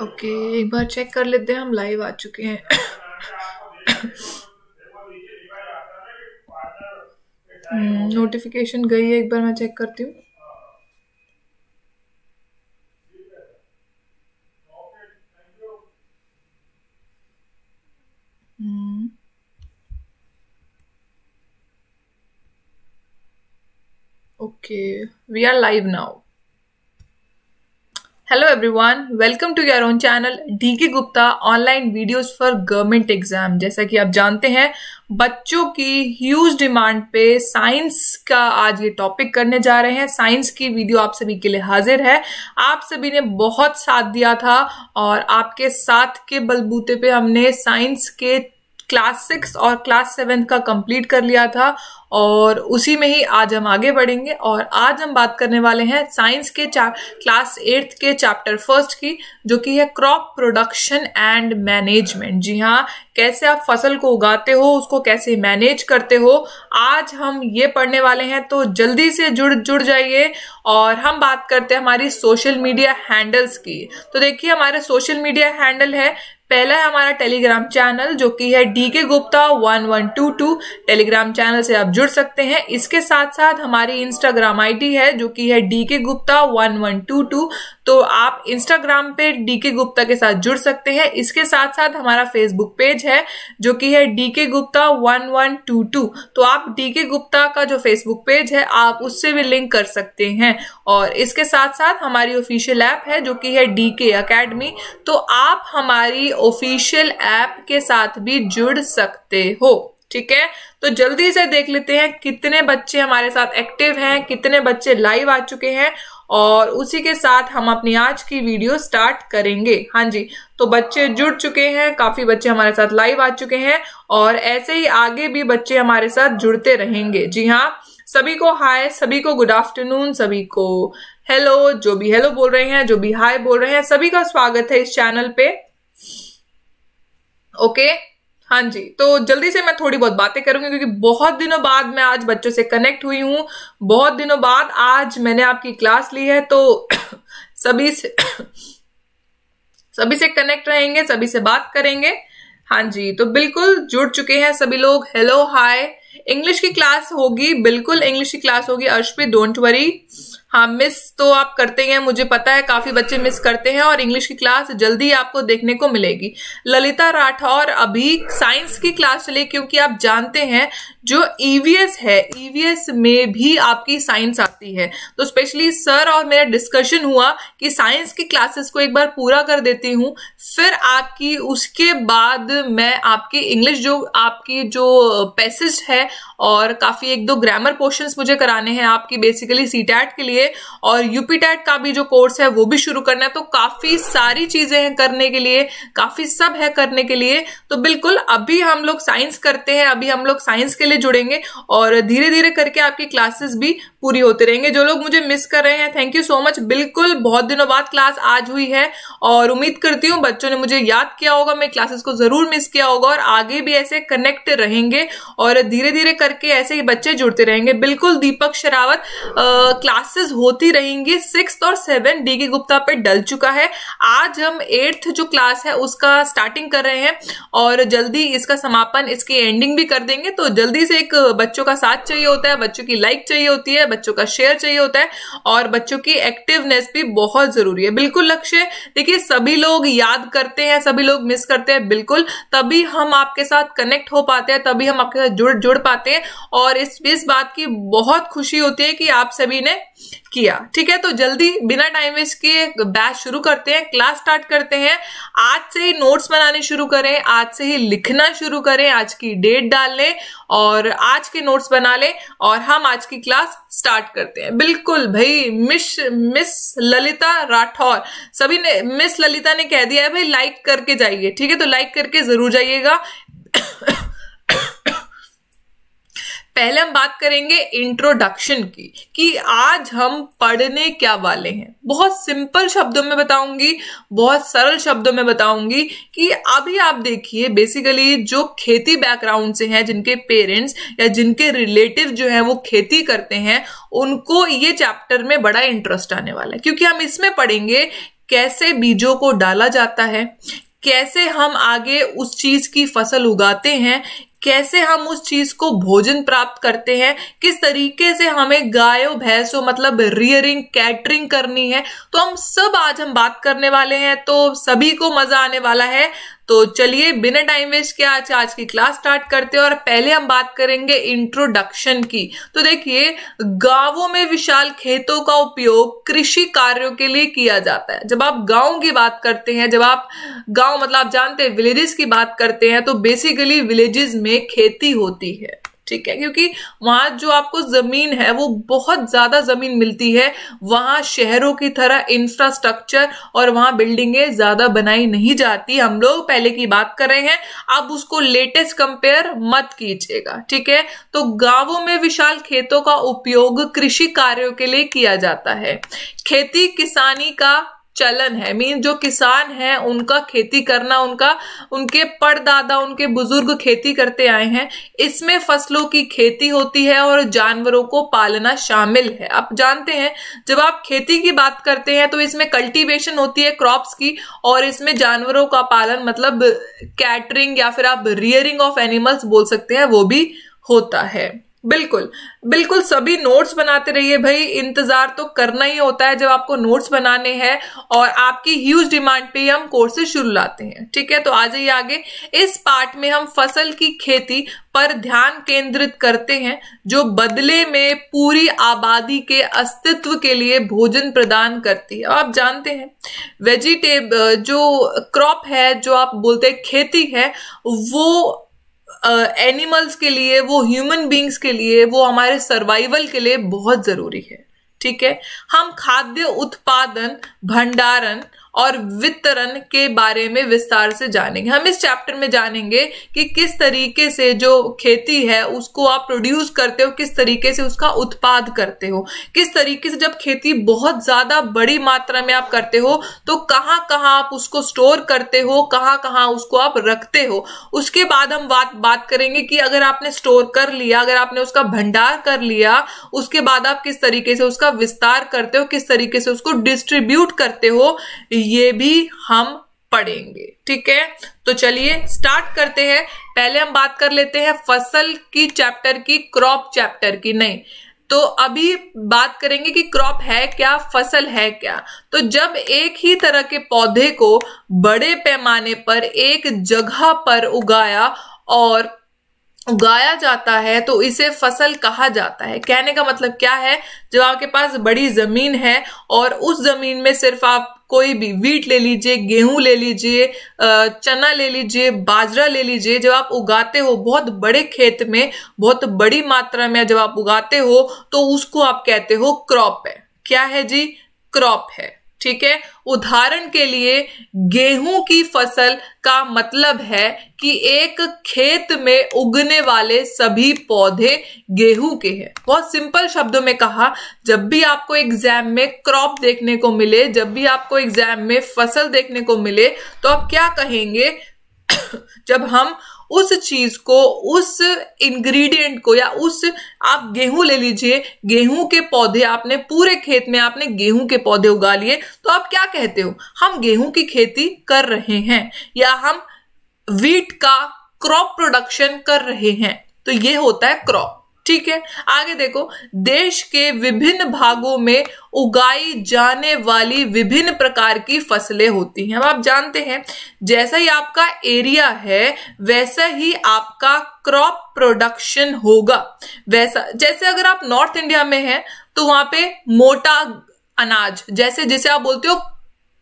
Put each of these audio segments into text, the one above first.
Okay okay, एक बार check कर लेते हैं हम लाइव आ चुके हैं नोटिफिकेशन हम्म, गई है एक बार मैं चेक करती हूँ okay we are live now hello everyone welcome to your own channel D K Gupta online videos for government exam जैसा कि आप जानते हैं बच्चों की ह्यूज डिमांड पे साइंस का आज ये टॉपिक करने जा रहे हैं साइंस की वीडियो आप सभी के लिए हाजिर है आप सभी ने बहुत साथ दिया था और आपके साथ के बलबूते पे हमने साइंस के क्लास सिक्स और क्लास सेवन का कंप्लीट कर लिया था और उसी में ही आज हम आगे बढ़ेंगे और आज हम बात करने वाले हैं साइंस के क्लास एट्थ के चैप्टर फर्स्ट की जो कि है क्रॉप प्रोडक्शन एंड मैनेजमेंट जी हाँ कैसे आप फसल को उगाते हो उसको कैसे मैनेज करते हो आज हम ये पढ़ने वाले हैं तो जल्दी से जुड़ जुड़ जाइए और हम बात करते हैं हमारी सोशल मीडिया हैंडल्स की तो देखिए हमारे सोशल मीडिया हैंडल है पहला है हमारा टेलीग्राम चैनल जो कि है D K Gupta one one two two Telegram channel से आप जुड़ सकते हैं इसके साथ साथ हमारी इंस्टाग्राम आईडी है जो कि है D K Gupta one one two two तो आप इंस्टाग्राम पे डीके गुप्ता के साथ जुड़ सकते हैं इसके साथ साथ हमारा फेसबुक पेज है जो कि है D K Gupta one one two two तो आप डीके गुप्ता का जो फेसबुक पेज है आप उससे भी लिंक कर सकते हैं और इसके साथ साथ हमारी ऑफिशियल ऐप है जो कि है डीके अकेडमी तो आप हमारी ऑफिशियल ऐप के साथ भी जुड़ सकते हो ठीक है तो जल्दी से देख लेते हैं कितने बच्चे हमारे साथ एक्टिव हैं कितने बच्चे लाइव आ चुके हैं और उसी के साथ हम अपनी आज की वीडियो स्टार्ट करेंगे हाँ जी तो बच्चे जुड़ चुके हैं काफी बच्चे हमारे साथ लाइव आ चुके हैं और ऐसे ही आगे भी बच्चे हमारे साथ जुड़ते रहेंगे जी हाँ सभी को हाय सभी को गुड आफ्टरनून सभी को हेलो जो भी हेलो बोल रहे हैं जो भी हाय बोल रहे हैं सभी का स्वागत है इस चैनल पे ओके okay? हाँ जी तो जल्दी से मैं थोड़ी बहुत बातें करूंगी क्योंकि बहुत दिनों बाद मैं आज बच्चों से कनेक्ट हुई हूँ बहुत दिनों बाद आज मैंने आपकी क्लास ली है तो सभी से सभी से कनेक्ट रहेंगे सभी से बात करेंगे हाँ जी तो बिल्कुल जुड़ चुके हैं सभी लोग हेलो हाय इंग्लिश की क्लास होगी बिल्कुल इंग्लिश की क्लास होगी अर्शपी डोंट वरी हाँ मिस तो आप करते हैं मुझे पता है काफी बच्चे मिस करते हैं और इंग्लिश की क्लास जल्दी आपको देखने को मिलेगी ललिता राठौर अभी साइंस की क्लास चले क्योंकि आप जानते हैं जो ईवीएस e है ईवीएस e में भी आपकी साइंस आती है तो स्पेशली सर और मेरा डिस्कशन हुआ कि साइंस की क्लासेस को एक बार पूरा कर देती हूँ फिर आपकी उसके बाद मैं आपकी इंग्लिश जो आपकी जो पैसेज है और काफी एक दो ग्रामर पोर्शन मुझे कराने हैं आपकी बेसिकली सीटैट के लिए लिए और यूपीटेट का भी जो कोर्स है वो भी शुरू करना है तो काफी सारी चीजें हैं करने के लिए काफी सब है करने के लिए तो बिल्कुल अभी हम लोग साइंस करते हैं अभी हम लोग साइंस के लिए जुड़ेंगे और धीरे धीरे करके आपकी क्लासेस भी पूरी होते रहेंगे जो लोग मुझे मिस कर रहे हैं थैंक यू सो मच बिल्कुल बहुत दिनों बाद क्लास आज हुई है और उम्मीद करती हूँ बच्चों ने मुझे याद किया होगा मैं क्लासेस को जरूर मिस किया होगा और आगे भी ऐसे कनेक्ट रहेंगे और धीरे धीरे करके ऐसे ही बच्चे जुड़ते रहेंगे बिल्कुल दीपक शरावत क्लासेस होती रहेंगी सिक्स और सेवन डी के गुप्ता पे डल चुका है आज हम एट्थ जो क्लास है उसका स्टार्टिंग कर रहे हैं और जल्दी इसका समापन इसकी एंडिंग भी कर देंगे तो जल्दी से एक बच्चों का साथ चाहिए होता है बच्चों की लाइक चाहिए होती है है बच्चों का शेयर चाहिए होता है और बच्चों की एक्टिवनेस भी बहुत जरूरी है बिल्कुल लक्ष्य देखिए सभी लोग याद करते हैं सभी लोग मिस करते हैं बिल्कुल तभी हम आपके साथ कनेक्ट हो पाते हैं तभी हम आपके साथ जुड़ जुड़ पाते हैं और इस इस बात की बहुत खुशी होती है कि आप सभी ने किया ठीक है तो जल्दी बिना टाइम वेस्ट किए बैच शुरू करते हैं क्लास स्टार्ट करते हैं आज से ही नोट्स बनाने शुरू करें आज से ही लिखना शुरू करें आज की डेट डाल लें और आज के नोट्स बना लें और हम आज की क्लास स्टार्ट करते हैं बिल्कुल भाई मिस मिस ललिता राठौर सभी ने मिस ललिता ने कह दिया है भाई लाइक करके जाइए ठीक है तो लाइक करके जरूर जाइएगा पहले हम बात करेंगे इंट्रोडक्शन की कि आज हम पढ़ने क्या वाले हैं बहुत सिंपल शब्दों में बताऊंगी बहुत सरल शब्दों में बताऊंगी कि अभी आप देखिए बेसिकली जो खेती बैकग्राउंड से हैं जिनके पेरेंट्स या जिनके रिलेटिव जो हैं वो खेती करते हैं उनको ये चैप्टर में बड़ा इंटरेस्ट आने वाला है क्योंकि हम इसमें पढ़ेंगे कैसे बीजों को डाला जाता है कैसे हम आगे उस चीज की फसल उगाते हैं कैसे हम उस चीज को भोजन प्राप्त करते हैं किस तरीके से हमें गायों भैंसों मतलब रियरिंग कैटरिंग करनी है तो हम सब आज हम बात करने वाले हैं तो सभी को मजा आने वाला है तो चलिए बिना टाइम वेस्ट किए आज आज की क्लास स्टार्ट करते हैं और पहले हम बात करेंगे इंट्रोडक्शन की तो देखिए गांवों में विशाल खेतों का उपयोग कृषि कार्यों के लिए किया जाता है जब आप गांव की बात करते हैं जब आप गांव मतलब आप जानते हैं विलेजेस की बात करते हैं तो बेसिकली विलेजेस में खेती होती है ठीक है क्योंकि वहां जो आपको जमीन है वो बहुत ज्यादा जमीन मिलती है वहां शहरों की तरह इंफ्रास्ट्रक्चर और वहां बिल्डिंगें ज्यादा बनाई नहीं जाती हम लोग पहले की बात कर रहे हैं अब उसको लेटेस्ट कंपेयर मत कीजिएगा ठीक है तो गांवों में विशाल खेतों का उपयोग कृषि कार्यों के लिए किया जाता है खेती किसानी का चलन है मीन जो किसान हैं उनका खेती करना उनका उनके पड़दादा उनके बुजुर्ग खेती करते आए हैं इसमें फसलों की खेती होती है और जानवरों को पालना शामिल है आप जानते हैं जब आप खेती की बात करते हैं तो इसमें कल्टीवेशन होती है क्रॉप्स की और इसमें जानवरों का पालन मतलब कैटरिंग या फिर आप रियरिंग ऑफ एनिमल्स बोल सकते हैं वो भी होता है बिल्कुल बिल्कुल सभी नोट्स बनाते रहिए भाई इंतजार तो करना ही होता है जब आपको नोट्स बनाने हैं और आपकी ह्यूज डिमांड पे हम कोर्सेज शुरू लाते हैं ठीक है तो आ जाइए आगे इस पार्ट में हम फसल की खेती पर ध्यान केंद्रित करते हैं जो बदले में पूरी आबादी के अस्तित्व के लिए भोजन प्रदान करती है आप जानते हैं वेजिटेब जो क्रॉप है जो आप बोलते हैं खेती है वो एनिमल्स uh, के लिए वो ह्यूमन बींग्स के लिए वो हमारे सर्वाइवल के लिए बहुत ज़रूरी है ठीक है हम खाद्य उत्पादन भंडारण और वितरण के बारे में विस्तार से जानेंगे हम इस चैप्टर में जानेंगे कि किस तरीके से जो खेती है उसको आप प्रोड्यूस करते हो किस तरीके से उसका उत्पाद करते हो किस तरीके से जब खेती बहुत ज्यादा बड़ी मात्रा में आप करते हो तो कहाँ कहाँ आप उसको स्टोर करते हो कहाँ कहाँ उसको आप रखते हो उसके बाद हम बात बात करेंगे कि अगर आपने स्टोर कर लिया अगर आपने उसका भंडार कर लिया उसके बाद आप किस तरीके से उसका विस्तार करते हो किस तरीके से उसको डिस्ट्रीब्यूट करते हो ये भी हम पढ़ेंगे ठीक है तो चलिए स्टार्ट करते हैं पहले हम बात कर लेते हैं फसल की चैप्टर की क्रॉप चैप्टर की नहीं तो अभी बात करेंगे कि क्रॉप है क्या फसल है क्या तो जब एक ही तरह के पौधे को बड़े पैमाने पर एक जगह पर उगाया और उगाया जाता है तो इसे फसल कहा जाता है कहने का मतलब क्या है जब आपके पास बड़ी जमीन है और उस जमीन में सिर्फ आप कोई भी वीट ले लीजिए गेहूं ले लीजिए चना ले लीजिए बाजरा ले लीजिए जब आप उगाते हो बहुत बड़े खेत में बहुत बड़ी मात्रा में जब आप उगाते हो तो उसको आप कहते हो क्रॉप है क्या है जी क्रॉप है ठीक है उदाहरण के लिए गेहूं की फसल का मतलब है कि एक खेत में उगने वाले सभी पौधे गेहूं के हैं बहुत सिंपल शब्दों में कहा जब भी आपको एग्जाम में क्रॉप देखने को मिले जब भी आपको एग्जाम में फसल देखने को मिले तो आप क्या कहेंगे जब हम उस चीज को उस इंग्रेडिएंट को या उस आप गेहूं ले लीजिए गेहूं के पौधे आपने पूरे खेत में आपने गेहूं के पौधे उगा लिए तो आप क्या कहते हो हम गेहूं की खेती कर रहे हैं या हम वीट का क्रॉप प्रोडक्शन कर रहे हैं तो ये होता है क्रॉप ठीक है आगे देखो देश के विभिन्न भागों में उगाई जाने वाली विभिन्न प्रकार की फसलें होती हैं अब आप जानते हैं जैसा ही आपका एरिया है वैसा ही आपका क्रॉप प्रोडक्शन होगा वैसा जैसे अगर आप नॉर्थ इंडिया में हैं तो वहां पे मोटा अनाज जैसे जिसे आप बोलते हो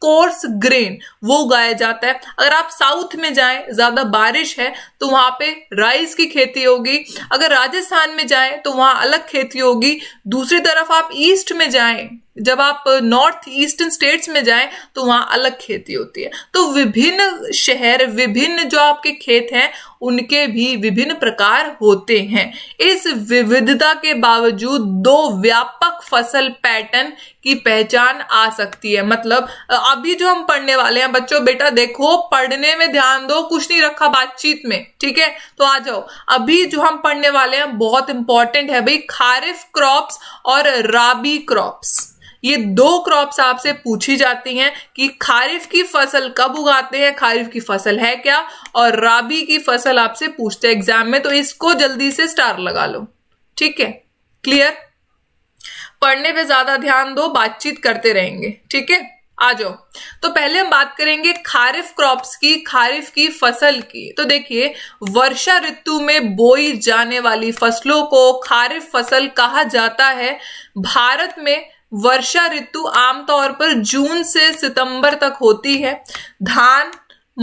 कोर्स ग्रेन वो उगाया जाता है अगर आप साउथ में जाएं ज्यादा बारिश है तो वहां पे राइस की खेती होगी अगर राजस्थान में जाएं तो वहां अलग खेती होगी दूसरी तरफ आप ईस्ट में जाएं जब आप नॉर्थ ईस्टर्न स्टेट्स में जाएं तो वहां अलग खेती होती है तो विभिन्न शहर विभिन्न जो आपके खेत हैं उनके भी विभिन्न प्रकार होते हैं इस विविधता के बावजूद दो व्यापक फसल पैटर्न की पहचान आ सकती है मतलब अभी जो हम पढ़ने वाले हैं बच्चों बेटा देखो पढ़ने में ध्यान दो कुछ नहीं रखा बातचीत में ठीक है तो आ जाओ अभी जो हम पढ़ने वाले हैं बहुत इंपॉर्टेंट है भाई खारिफ क्रॉप्स और राबी क्रॉप्स ये दो क्रॉप्स आपसे पूछी जाती हैं कि खारिफ की फसल कब उगाते हैं खारिफ की फसल है क्या और राबी की फसल आपसे पूछते हैं एग्जाम में तो इसको जल्दी से स्टार लगा लो ठीक है क्लियर पढ़ने पे ज्यादा ध्यान दो बातचीत करते रहेंगे ठीक है आ जाओ तो पहले हम बात करेंगे खारिफ क्रॉप्स की खारिफ की फसल की तो देखिए वर्षा ऋतु में बोई जाने वाली फसलों को खारिफ फसल कहा जाता है भारत में वर्षा ऋतु आमतौर पर जून से सितंबर तक होती है धान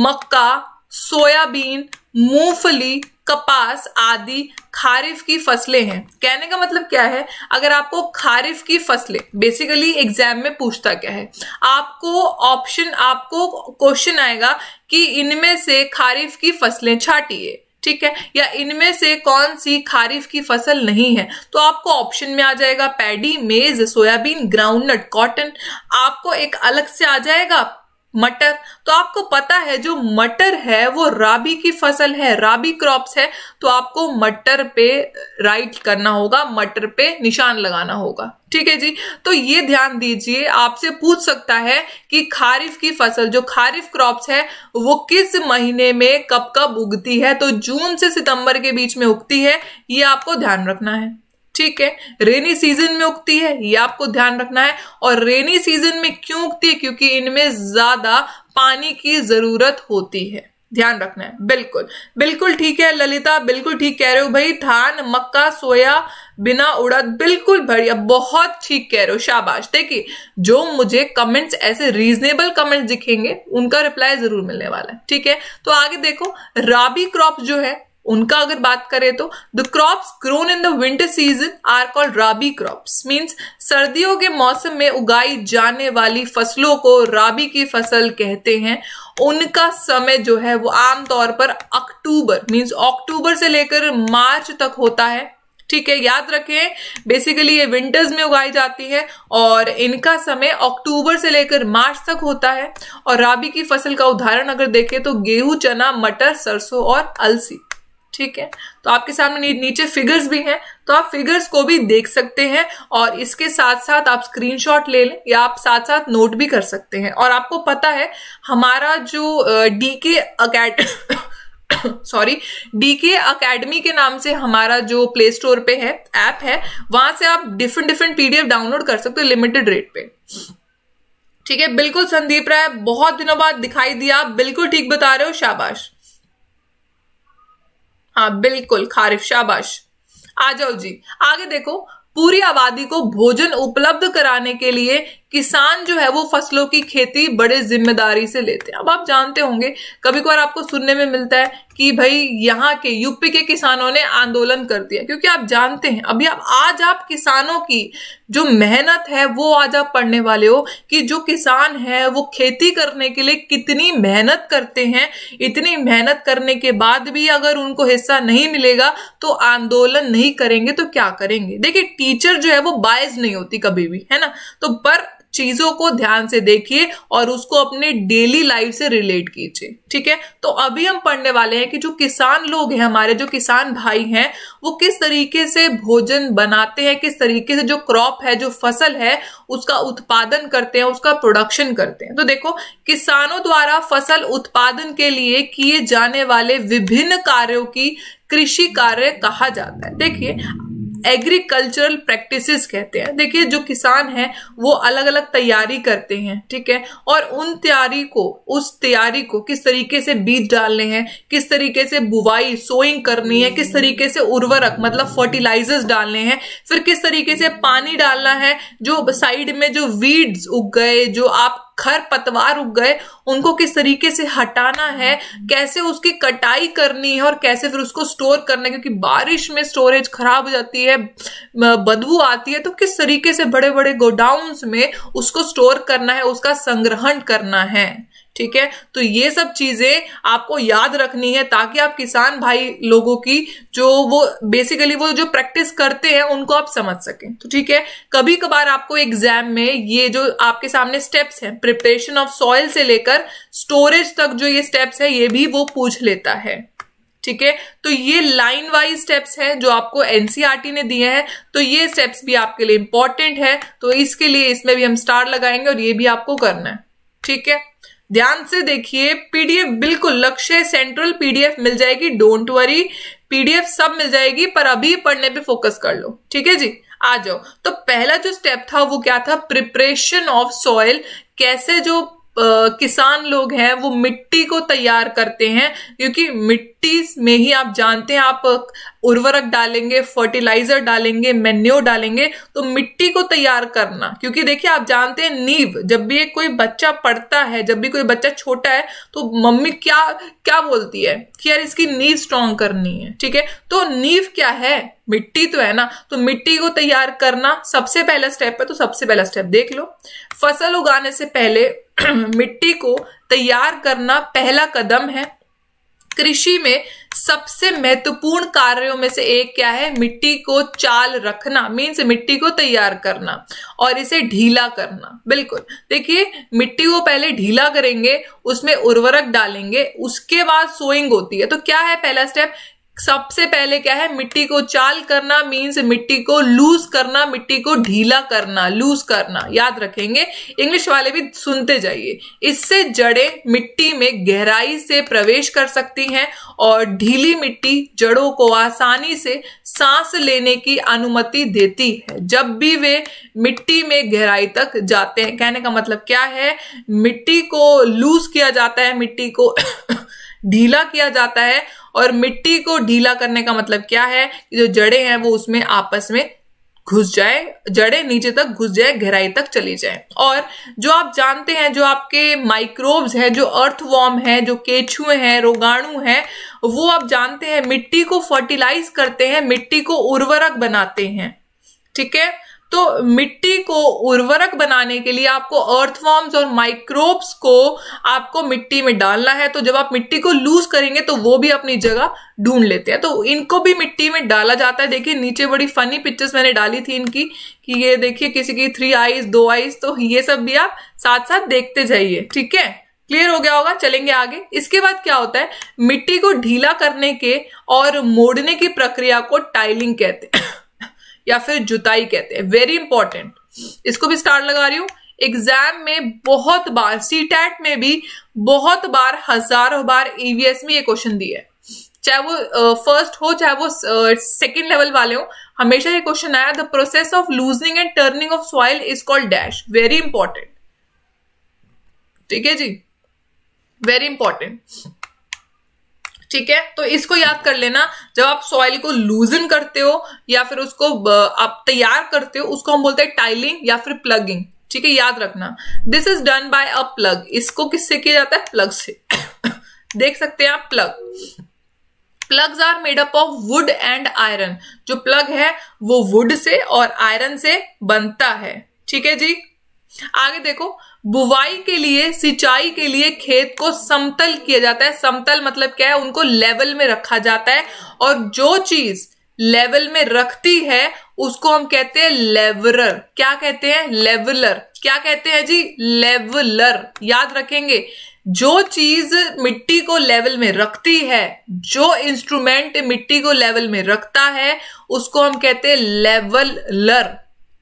मक्का सोयाबीन मूंगफली कपास आदि खारिफ की फसलें हैं कहने का मतलब क्या है अगर आपको खारिफ की फसलें बेसिकली एग्जाम में पूछता क्या है आपको ऑप्शन आपको क्वेश्चन आएगा कि इनमें से खारिफ की फसलें छाटिए ठीक है या इनमें से कौन सी खारीफ की फसल नहीं है तो आपको ऑप्शन में आ जाएगा पैडी मेज सोयाबीन ग्राउंडनट कॉटन आपको एक अलग से आ जाएगा मटर तो आपको पता है जो मटर है वो राबी की फसल है राबी क्रॉप्स है तो आपको मटर पे राइट करना होगा मटर पे निशान लगाना होगा ठीक है जी तो ये ध्यान दीजिए आपसे पूछ सकता है कि खारिफ की फसल जो खारिफ क्रॉप्स है वो किस महीने में कब कब उगती है तो जून से सितंबर के बीच में उगती है ये आपको ध्यान रखना है ठीक है रेनी सीजन में उगती है ये आपको ध्यान रखना है और रेनी सीजन में क्यों उगती है क्योंकि इनमें ज्यादा पानी की जरूरत होती है ध्यान रखना है बिल्कुल बिल्कुल ठीक है ललिता बिल्कुल ठीक कह रहे हो भाई धान मक्का सोया बिना उड़द बिल्कुल बढ़िया बहुत ठीक कह रहे हो शाबाश देखिए जो मुझे कमेंट्स ऐसे रीजनेबल कमेंट्स दिखेंगे उनका रिप्लाई जरूर मिलने वाला है ठीक है तो आगे देखो राबी क्रॉप जो है उनका अगर बात करें तो the crop grown in the winter season are called rabi crops means सर्दियों के मौसम में उगाई जाने वाली फसलों को राबी की फसल कहते हैं उनका समय जो है वो आमतौर पर अक्टूबर मीन्स अक्टूबर से लेकर मार्च तक होता है ठीक है याद रखें बेसिकली ये विंटर्स में उगाई जाती है और इनका समय अक्टूबर से लेकर मार्च तक होता है और राबी की फसल का उदाहरण अगर देखें तो गेहूं चना मटर सरसों और अलसी ठीक है तो आपके सामने नीचे फिगर्स भी हैं तो आप फिगर्स को भी देख सकते हैं और इसके साथ साथ आप स्क्रीनशॉट ले लें या आप साथ साथ नोट भी कर सकते हैं और आपको पता है हमारा जो डी के अकेड सॉरी डीके अकेडमी के नाम से हमारा जो प्ले स्टोर पे है ऐप है वहां से आप डिफरेंट डिफरेंट पीडीएफ डाउनलोड कर सकते हो लिमिटेड रेट पे ठीक है बिल्कुल संदीप राय बहुत दिनों बाद दिखाई दिया आप बिल्कुल ठीक बता रहे हो शाबाश हाँ बिल्कुल खारिफ शाबाश आ जाओ जी आगे देखो पूरी आबादी को भोजन उपलब्ध कराने के लिए किसान जो है वो फसलों की खेती बड़े जिम्मेदारी से लेते हैं अब आप जानते होंगे कभी कभार आपको सुनने में मिलता है कि भाई यहाँ के यूपी के किसानों ने आंदोलन कर दिया क्योंकि आप जानते हैं अभी आप आज आप किसानों की जो मेहनत है वो आज आप पढ़ने वाले हो कि जो किसान है वो खेती करने के लिए कितनी मेहनत करते हैं इतनी मेहनत करने के बाद भी अगर उनको हिस्सा नहीं मिलेगा तो आंदोलन नहीं करेंगे तो क्या करेंगे देखिए टीचर जो है वो बायस नहीं होती कभी भी है ना तो पर चीजों को ध्यान से देखिए और उसको अपने डेली लाइफ से रिलेट कीजिए ठीक है तो अभी हम पढ़ने वाले हैं कि जो किसान लोग हैं हमारे जो किसान भाई हैं वो किस तरीके से भोजन बनाते हैं किस तरीके से जो क्रॉप है जो फसल है उसका उत्पादन करते हैं उसका प्रोडक्शन करते हैं तो देखो किसानों द्वारा फसल उत्पादन के लिए किए जाने वाले विभिन्न कार्यों की कृषि कार्य कहा जाता है देखिए एग्रीकल्चरल प्रैक्टिसेस कहते हैं देखिए जो किसान हैं वो अलग अलग तैयारी करते हैं ठीक है और उन तैयारी को उस तैयारी को किस तरीके से बीज डालने हैं किस तरीके से बुवाई सोइंग करनी है किस तरीके से उर्वरक मतलब फर्टिलाइजर्स डालने हैं फिर किस तरीके से पानी डालना है जो साइड में जो वीड्स उग गए जो आप खर पतवार उग गए उनको किस तरीके से हटाना है कैसे उसकी कटाई करनी है और कैसे फिर उसको स्टोर करना है क्योंकि बारिश में स्टोरेज खराब हो जाती है बदबू आती है तो किस तरीके से बड़े बड़े गोडाउन में उसको स्टोर करना है उसका संग्रहण करना है ठीक है तो ये सब चीजें आपको याद रखनी है ताकि आप किसान भाई लोगों की जो वो बेसिकली वो जो प्रैक्टिस करते हैं उनको आप समझ सकें तो ठीक है कभी कभार आपको एग्जाम में ये जो आपके सामने स्टेप्स हैं प्रिपरेशन ऑफ सॉइल से लेकर स्टोरेज तक जो ये स्टेप्स है ये भी वो पूछ लेता है ठीक है तो ये लाइन वाइज स्टेप्स हैं जो आपको एनसीईआरटी e ने दिए हैं तो ये स्टेप्स भी आपके लिए इंपॉर्टेंट है तो इसके लिए इसमें भी हम स्टार लगाएंगे और ये भी आपको करना है ठीक है ध्यान से देखिए पीडीएफ बिल्कुल लक्ष्य सेंट्रल पीडीएफ मिल जाएगी डोंट वरी पीडीएफ सब मिल जाएगी पर अभी पढ़ने पे फोकस कर लो ठीक है जी आ जाओ तो पहला जो स्टेप था वो क्या था प्रिपरेशन ऑफ सॉइल कैसे जो Uh, किसान लोग हैं वो मिट्टी को तैयार करते हैं क्योंकि मिट्टी में ही आप जानते हैं आप उर्वरक डालेंगे फर्टिलाइजर डालेंगे मेन्यो डालेंगे तो मिट्टी को तैयार करना क्योंकि देखिए आप जानते हैं नींव जब भी कोई बच्चा पढ़ता है जब भी कोई बच्चा छोटा है तो मम्मी क्या क्या बोलती है कि यार इसकी नींव स्ट्रांग करनी है ठीक है तो नींव क्या है मिट्टी तो है ना तो मिट्टी को तैयार करना सबसे पहला स्टेप है तो सबसे पहला स्टेप देख लो फसल उगाने से पहले मिट्टी को तैयार करना पहला कदम है कृषि में सबसे महत्वपूर्ण कार्यों में से एक क्या है मिट्टी को चाल रखना मीन्स मिट्टी को तैयार करना और इसे ढीला करना बिल्कुल देखिए मिट्टी को पहले ढीला करेंगे उसमें उर्वरक डालेंगे उसके बाद सोइंग होती है तो क्या है पहला स्टेप सबसे पहले क्या है मिट्टी को चाल करना मीन्स मिट्टी को लूज करना मिट्टी को ढीला करना लूज करना याद रखेंगे इंग्लिश वाले भी सुनते जाइए इससे जड़ें मिट्टी में गहराई से प्रवेश कर सकती हैं और ढीली मिट्टी जड़ों को आसानी से सांस लेने की अनुमति देती है जब भी वे मिट्टी में गहराई तक जाते हैं कहने का मतलब क्या है मिट्टी को लूज किया जाता है मिट्टी को ढीला किया जाता है और मिट्टी को ढीला करने का मतलब क्या है कि जो जड़े हैं वो उसमें आपस में घुस जाए जड़े नीचे तक घुस जाए गहराई तक चली जाए और जो आप जानते हैं जो आपके माइक्रोब्स हैं जो अर्थवॉर्म हैं जो केचुए हैं रोगाणु हैं वो आप जानते हैं मिट्टी को फर्टिलाइज करते हैं मिट्टी को उर्वरक बनाते हैं ठीक है तो मिट्टी को उर्वरक बनाने के लिए आपको अर्थवॉर्म्स और माइक्रोब्स को आपको मिट्टी में डालना है तो जब आप मिट्टी को लूज करेंगे तो वो भी अपनी जगह ढूंढ लेते हैं तो इनको भी मिट्टी में डाला जाता है देखिए नीचे बड़ी फनी पिक्चर्स मैंने डाली थी इनकी कि ये देखिए किसी की थ्री आईज दो आईज तो ये सब भी आप साथ साथ देखते जाइए ठीक है क्लियर हो गया होगा चलेंगे आगे इसके बाद क्या होता है मिट्टी को ढीला करने के और मोड़ने की प्रक्रिया को टाइलिंग कहते हैं या फिर जुताई कहते हैं वेरी इंपॉर्टेंट इसको भी स्टार लगा रही हूं एग्जाम में बहुत बार सी टैट में भी बहुत बार हजारों बार ईवीएस e में ये क्वेश्चन दिया है चाहे वो फर्स्ट uh, हो चाहे वो सेकंड uh, लेवल वाले हो हमेशा ये क्वेश्चन आया the process of loosening and turning of soil is called dash very important ठीक है जी वेरी इंपॉर्टेंट ठीक है तो इसको याद कर लेना जब आप सॉइल को लूजन करते हो या फिर उसको आप तैयार करते हो उसको हम बोलते हैं टाइलिंग या फिर प्लगिंग ठीक है याद रखना this is done by a plough इसको किससे किया जाता है प्लग से देख सकते हैं आप plug plugs are made up of wood and iron जो प्लग है वो वुड से और आयरन से बनता है ठीक है जी आगे देखो बुवाई के लिए सिंचाई के लिए खेत को समतल किया जाता है समतल मतलब क्या है उनको लेवल में रखा जाता है और जो चीज लेवल में रखती है उसको हम कहते हैं लेवलर क्या कहते हैं लेवलर क्या कहते हैं जी लेवलर याद रखेंगे जो चीज मिट्टी को लेवल में रखती है जो इंस्ट्रूमेंट मिट्टी को लेवल में रखता है उसको हम कहते हैं लेवलर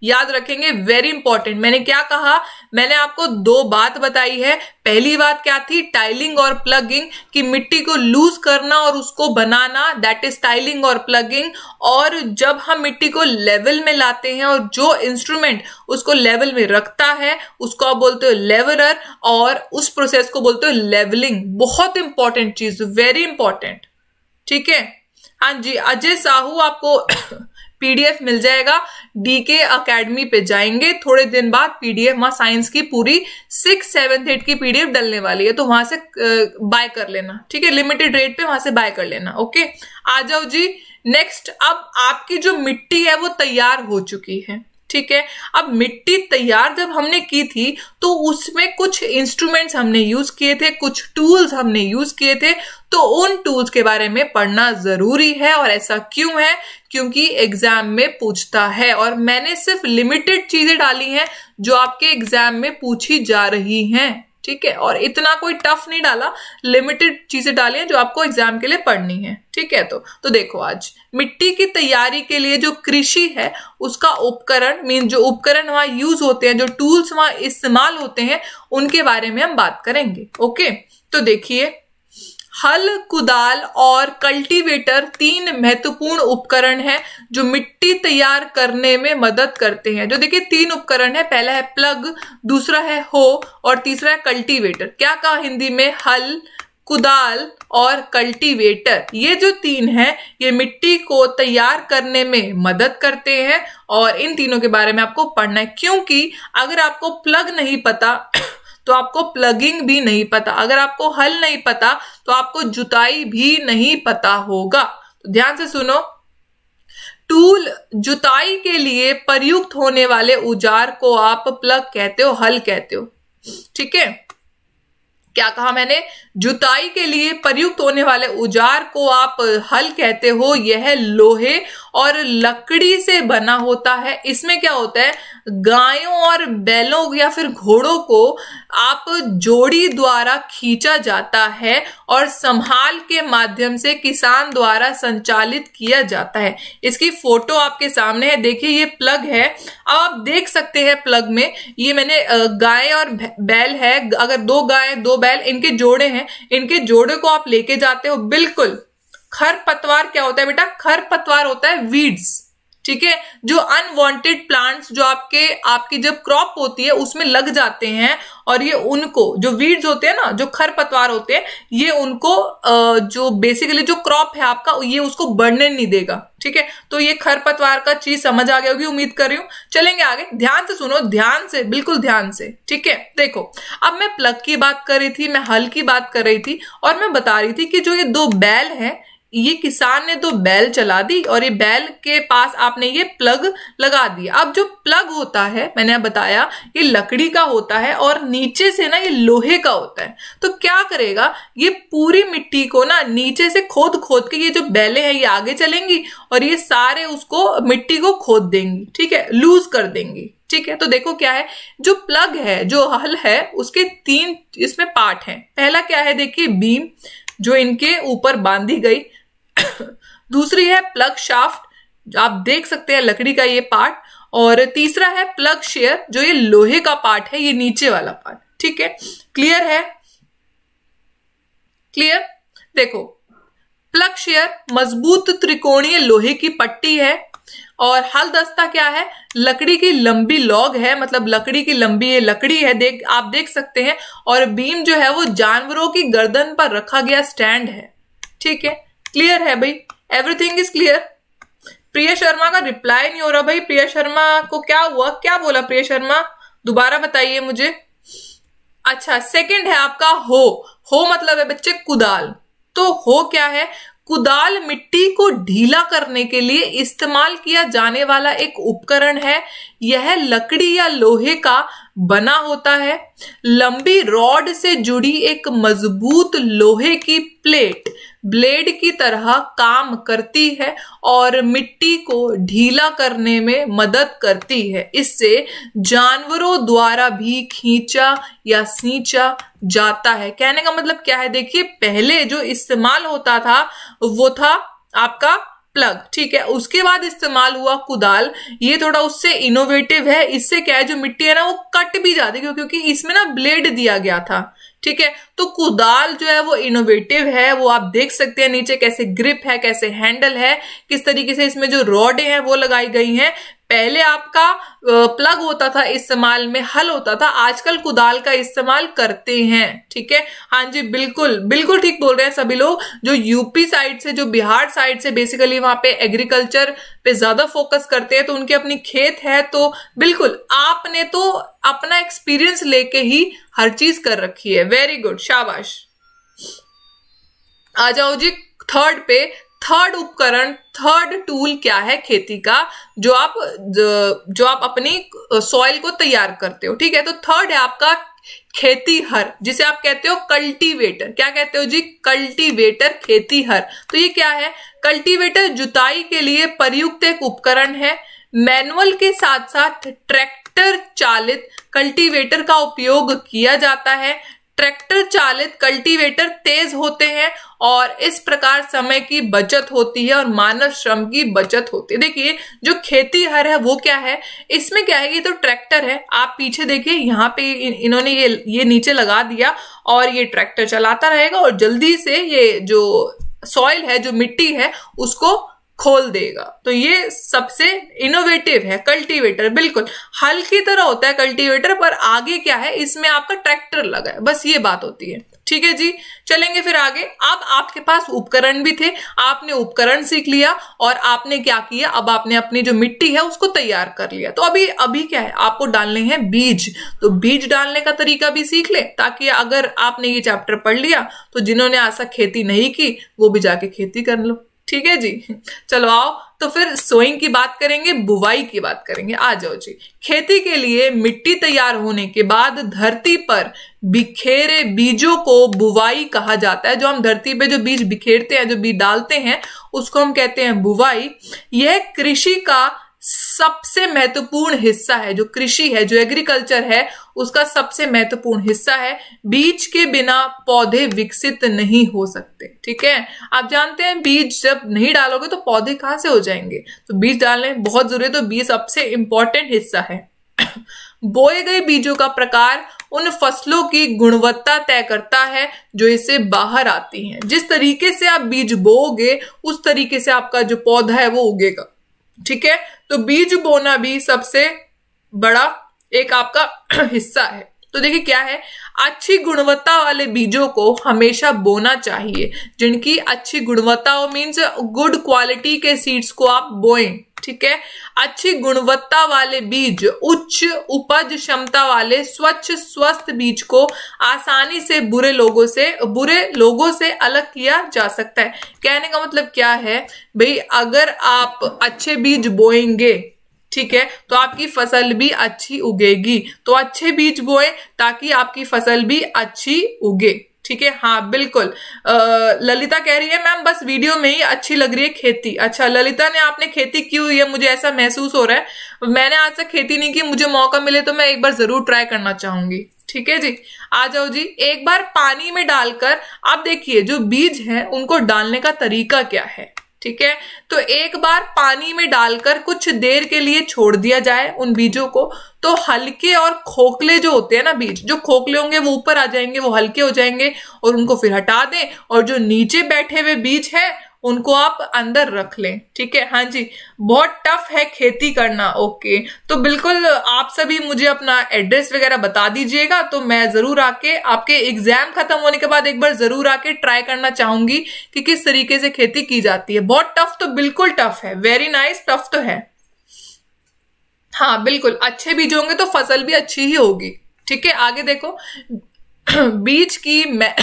याद रखेंगे वेरी इंपॉर्टेंट मैंने क्या कहा मैंने आपको दो बात बताई है पहली बात क्या थी टाइलिंग और प्लगिंग कि मिट्टी को लूज करना और उसको बनाना दैट इज टाइलिंग और प्लगिंग और जब हम मिट्टी को लेवल में लाते हैं और जो इंस्ट्रूमेंट उसको लेवल में रखता है उसको आप बोलते हो लेवरर और उस प्रोसेस को बोलते हो लेवलिंग बहुत इंपॉर्टेंट चीज वेरी इंपॉर्टेंट ठीक है हाँ जी अजय साहू आपको पीडीएफ मिल जाएगा डीके अकेडमी पे जाएंगे थोड़े दिन बाद पीडीएफ वहां साइंस की पूरी सिक्स सेवेंथ एट की पीडीएफ डलने वाली है तो वहां से बाय कर लेना ठीक है लिमिटेड रेट पे वहां से बाय कर लेना ओके आ जाओ जी नेक्स्ट अब आपकी जो मिट्टी है वो तैयार हो चुकी है ठीक है अब मिट्टी तैयार जब हमने की थी तो उसमें कुछ इंस्ट्रूमेंट्स हमने यूज किए थे कुछ टूल्स हमने यूज किए थे तो उन टूल्स के बारे में पढ़ना जरूरी है और ऐसा क्यों है क्योंकि एग्जाम में पूछता है और मैंने सिर्फ लिमिटेड चीजें डाली हैं जो आपके एग्जाम में पूछी जा रही हैं ठीक है और इतना कोई टफ नहीं डाला लिमिटेड चीजें डाली हैं जो आपको एग्जाम के लिए पढ़नी है ठीक है तो तो देखो आज मिट्टी की तैयारी के लिए जो कृषि है उसका उपकरण मीन जो उपकरण वहां यूज होते हैं जो टूल्स वहां इस्तेमाल होते हैं उनके बारे में हम बात करेंगे ओके तो देखिए हल कुदाल और कल्टीवेटर तीन महत्वपूर्ण उपकरण हैं जो मिट्टी तैयार करने में मदद करते हैं जो देखिए तीन उपकरण है पहला है प्लग दूसरा है हो और तीसरा है कल्टीवेटर क्या कहा हिंदी में हल कुदाल और कल्टीवेटर ये जो तीन है ये मिट्टी को तैयार करने में मदद करते हैं और इन तीनों के बारे में आपको पढ़ना है क्योंकि अगर आपको प्लग नहीं पता तो आपको प्लगिंग भी नहीं पता अगर आपको हल नहीं पता तो आपको जुताई भी नहीं पता होगा तो ध्यान से सुनो टूल जुताई के लिए प्रयुक्त होने वाले उजार को आप प्लग कहते हो हल कहते हो ठीक है क्या कहा मैंने जुताई के लिए प्रयुक्त होने वाले उजार को आप हल कहते हो यह लोहे और लकड़ी से बना होता है इसमें क्या होता है गायों और बैलों या फिर घोड़ों को आप जोड़ी द्वारा खींचा जाता है और संभाल के माध्यम से किसान द्वारा संचालित किया जाता है इसकी फोटो आपके सामने है देखिए ये प्लग है अब आप देख सकते हैं प्लग में ये मैंने गाय और बैल है अगर दो गाय दो बैल इनके जोड़े हैं इनके जोड़े को आप लेके जाते हो बिल्कुल खरपतवार क्या होता है बेटा खरपतवार होता है वीड्स ठीक है जो अनवांटेड प्लांट्स जो आपके आपकी जब क्रॉप होती है उसमें लग जाते हैं और ये उनको जो वीड्स होते हैं ना जो खरपतवार होते हैं ये उनको जो बेसिकली जो क्रॉप है आपका ये उसको बढ़ने नहीं देगा ठीक है तो ये खरपतवार का चीज समझ आ गया होगी उम्मीद कर रही हूं चलेंगे आगे ध्यान से सुनो ध्यान से बिल्कुल ध्यान से ठीक है देखो अब मैं प्लग की बात कर रही थी मैं हल की बात कर रही थी और मैं बता रही थी कि जो ये दो बैल है ये किसान ने तो बैल चला दी और ये बैल के पास आपने ये प्लग लगा दिया अब जो प्लग होता है मैंने बताया ये लकड़ी का होता है और नीचे से ना ये लोहे का होता है तो क्या करेगा ये पूरी मिट्टी को ना नीचे से खोद खोद के ये जो बैले हैं ये आगे चलेंगी और ये सारे उसको मिट्टी को खोद देंगी ठीक है लूज कर देंगी ठीक है तो देखो क्या है जो प्लग है जो हल है उसके तीन इसमें पार्ट हैं पहला क्या है देखिए बीम जो इनके ऊपर बांधी गई दूसरी है प्लग शाफ्ट आप देख सकते हैं लकड़ी का ये पार्ट और तीसरा है प्लग शेयर जो ये लोहे का पार्ट है ये नीचे वाला पार्ट ठीक है क्लियर है क्लियर देखो प्लग शेयर मजबूत त्रिकोणीय लोहे की पट्टी है और हल दस्ता क्या है लकड़ी की लंबी लॉग है मतलब लकड़ी की लंबी ये लकड़ी है देख आप देख सकते हैं और बीम जो है वो जानवरों की गर्दन पर रखा गया स्टैंड है ठीक है क्लियर है भाई everything is clear Priya Sharma का रिप्लाई नहीं हो रहा भाई प्रिया शर्मा को क्या हुआ क्या बोला प्रिया शर्मा दोबारा बताइए मुझे अच्छा सेकंड है आपका हो हो मतलब है बच्चे कुदाल तो हो क्या है कुदाल मिट्टी को ढीला करने के लिए इस्तेमाल किया जाने वाला एक उपकरण है यह लकड़ी या लोहे का बना होता है लंबी रॉड से जुड़ी एक मजबूत लोहे की प्लेट ब्लेड की तरह काम करती है और मिट्टी को ढीला करने में मदद करती है इससे जानवरों द्वारा भी खींचा या सींचा जाता है कहने का मतलब क्या है देखिए पहले जो इस्तेमाल होता था वो था आपका प्लग ठीक है उसके बाद इस्तेमाल हुआ कुदाल ये थोड़ा उससे इनोवेटिव है इससे क्या है जो मिट्टी है ना वो कट भी जाती है क्योंकि इसमें ना ब्लेड दिया गया था ठीक है तो कुदाल जो है वो इनोवेटिव है वो आप देख सकते हैं नीचे कैसे ग्रिप है कैसे हैंडल है किस तरीके से इसमें जो रॉडे हैं वो लगाई गई हैं पहले आपका प्लग होता था इस्तेमाल में हल होता था आजकल कुदाल का इस्तेमाल करते हैं ठीक है हाँ जी बिल्कुल बिल्कुल ठीक बोल रहे हैं सभी लोग जो यूपी साइड से जो बिहार साइड से बेसिकली वहां पे एग्रीकल्चर पे ज्यादा फोकस करते हैं तो उनके अपनी खेत है तो बिल्कुल आपने तो अपना एक्सपीरियंस लेके ही हर चीज कर रखी है वेरी गुड शाबाश आ जाओ जी थर्ड पे थर्ड उपकरण थर्ड टूल क्या है खेती का जो आप जो आप अपनी सॉइल को तैयार करते हो ठीक है तो थर्ड है आपका खेती हर जिसे आप कहते हो कल्टीवेटर क्या कहते हो जी कल्टीवेटर खेती हर तो ये क्या है कल्टीवेटर जुताई के लिए प्रयुक्त एक उपकरण है मैनुअल के साथ साथ ट्रैक्टर चालित कल्टीवेटर का उपयोग किया जाता है ट्रैक्टर चालित कल्टीवेटर तेज होते हैं और इस प्रकार समय की बचत होती है और मानव श्रम की बचत होती है देखिए जो खेती हर है वो क्या है इसमें क्या है ये तो ट्रैक्टर है आप पीछे देखिए यहाँ पे इन्होंने ये ये नीचे लगा दिया और ये ट्रैक्टर चलाता रहेगा और जल्दी से ये जो सॉइल है जो मिट्टी है उसको खोल देगा तो ये सबसे इनोवेटिव है कल्टीवेटर बिल्कुल हल की तरह होता है कल्टीवेटर पर आगे क्या है इसमें आपका ट्रैक्टर लगा है बस ये बात होती है ठीक है जी चलेंगे फिर आगे अब आपके पास उपकरण भी थे आपने उपकरण सीख लिया और आपने क्या किया अब आपने अपनी जो मिट्टी है उसको तैयार कर लिया तो अभी अभी क्या है आपको डालने हैं बीज तो बीज डालने का तरीका भी सीख ले ताकि अगर आपने ये चैप्टर पढ़ लिया तो जिन्होंने आज तक खेती नहीं की वो भी जाके खेती कर लो ठीक है जी चलो आओ तो फिर सोइंग की बात करेंगे बुवाई की बात करेंगे आ जाओ जी खेती के लिए मिट्टी तैयार होने के बाद धरती पर बिखेरे बीजों को बुवाई कहा जाता है जो हम धरती पे जो बीज बिखेरते हैं जो बीज डालते हैं उसको हम कहते हैं बुवाई यह कृषि का सबसे महत्वपूर्ण हिस्सा है जो कृषि है जो एग्रीकल्चर है उसका सबसे महत्वपूर्ण हिस्सा है बीज के बिना पौधे विकसित नहीं हो सकते ठीक है आप जानते हैं बीज जब नहीं डालोगे तो पौधे कहां से हो जाएंगे तो बीज डालने बहुत जरूरी है तो बीज सबसे इंपॉर्टेंट हिस्सा है बोए गए बीजों का प्रकार उन फसलों की गुणवत्ता तय करता है जो इसे बाहर आती हैं जिस तरीके से आप बीज बोओगे उस तरीके से आपका जो पौधा है वो उगेगा ठीक है तो बीज बोना भी सबसे बड़ा एक आपका हिस्सा है तो देखिए क्या है अच्छी गुणवत्ता वाले बीजों को हमेशा बोना चाहिए जिनकी अच्छी गुणवत्ता हो मीन्स गुड क्वालिटी के सीड्स को आप बोएं ठीक है अच्छी गुणवत्ता वाले बीज उच्च उपज क्षमता वाले स्वच्छ स्वस्थ बीज को आसानी से बुरे लोगों से बुरे लोगों से अलग किया जा सकता है कहने का मतलब क्या है भाई अगर आप अच्छे बीज बोएंगे ठीक है तो आपकी फसल भी अच्छी उगेगी तो अच्छे बीज बोए ताकि आपकी फसल भी अच्छी उगे ठीक है हाँ बिल्कुल आ, ललिता कह रही है मैम बस वीडियो में ही अच्छी लग रही है खेती अच्छा ललिता ने आपने खेती की हुई है मुझे ऐसा महसूस हो रहा है मैंने आज तक खेती नहीं की मुझे मौका मिले तो मैं एक बार जरूर ट्राई करना चाहूंगी ठीक है जी आ जाओ जी एक बार पानी में डालकर आप देखिए जो बीज है उनको डालने का तरीका क्या है ठीक है तो एक बार पानी में डालकर कुछ देर के लिए छोड़ दिया जाए उन बीजों को तो हल्के और खोखले जो होते हैं ना बीज जो खोखले होंगे वो ऊपर आ जाएंगे वो हल्के हो जाएंगे और उनको फिर हटा दें और जो नीचे बैठे हुए बीज हैं उनको आप अंदर रख लें ठीक है हाँ जी बहुत टफ है खेती करना ओके तो बिल्कुल आप सभी मुझे अपना एड्रेस वगैरह बता दीजिएगा तो मैं ज़रूर आके आपके एग्जाम खत्म होने के बाद एक बार ज़रूर आके ट्राई करना चाहूंगी कि किस तरीके से खेती की जाती है बहुत टफ तो बिल्कुल टफ है वेरी नाइस टफ तो है हाँ बिल्कुल अच्छे बीज होंगे तो फसल भी अच्छी ही होगी ठीक है आगे देखो बीज की मैं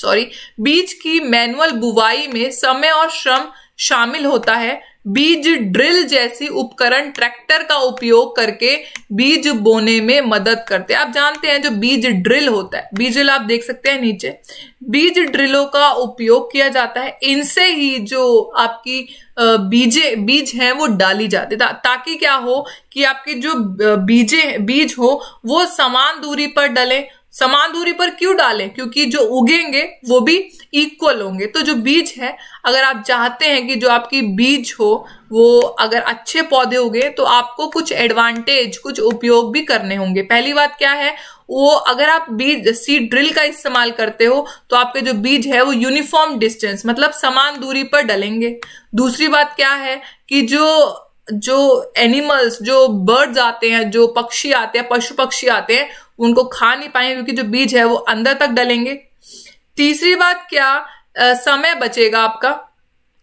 सॉरी बीज की मैनुअल बुवाई में समय और श्रम शामिल होता है बीज ड्रिल जैसी उपकरण ट्रैक्टर का उपयोग करके बीज बोने में मदद करते हैं आप जानते हैं जो बीज ड्रिल होता है बीज ड्रिल आप देख सकते हैं नीचे बीज ड्रिलों का उपयोग किया जाता है इनसे ही जो आपकी बीजे बीज हैं वो डाली जाती है ताकि क्या हो कि आपके जो बीजे बीज हो वो समान दूरी पर डले समान दूरी पर क्यों डालें क्योंकि जो उगेंगे वो भी इक्वल होंगे तो जो बीज है अगर आप चाहते हैं कि जो आपकी बीज हो वो अगर अच्छे पौधे उगे तो आपको कुछ एडवांटेज कुछ उपयोग भी करने होंगे पहली बात क्या है वो अगर आप बीज सीड ड्रिल का इस्तेमाल करते हो तो आपके जो बीज है वो यूनिफॉर्म डिस्टेंस मतलब समान दूरी पर डलेंगे दूसरी बात क्या है कि जो जो एनिमल्स जो बर्ड्स आते हैं जो पक्षी आते हैं पशु पक्षी आते हैं उनको खा नहीं पाएंगे क्योंकि जो बीज है वो अंदर तक डलेंगे तीसरी बात क्या आ, समय बचेगा आपका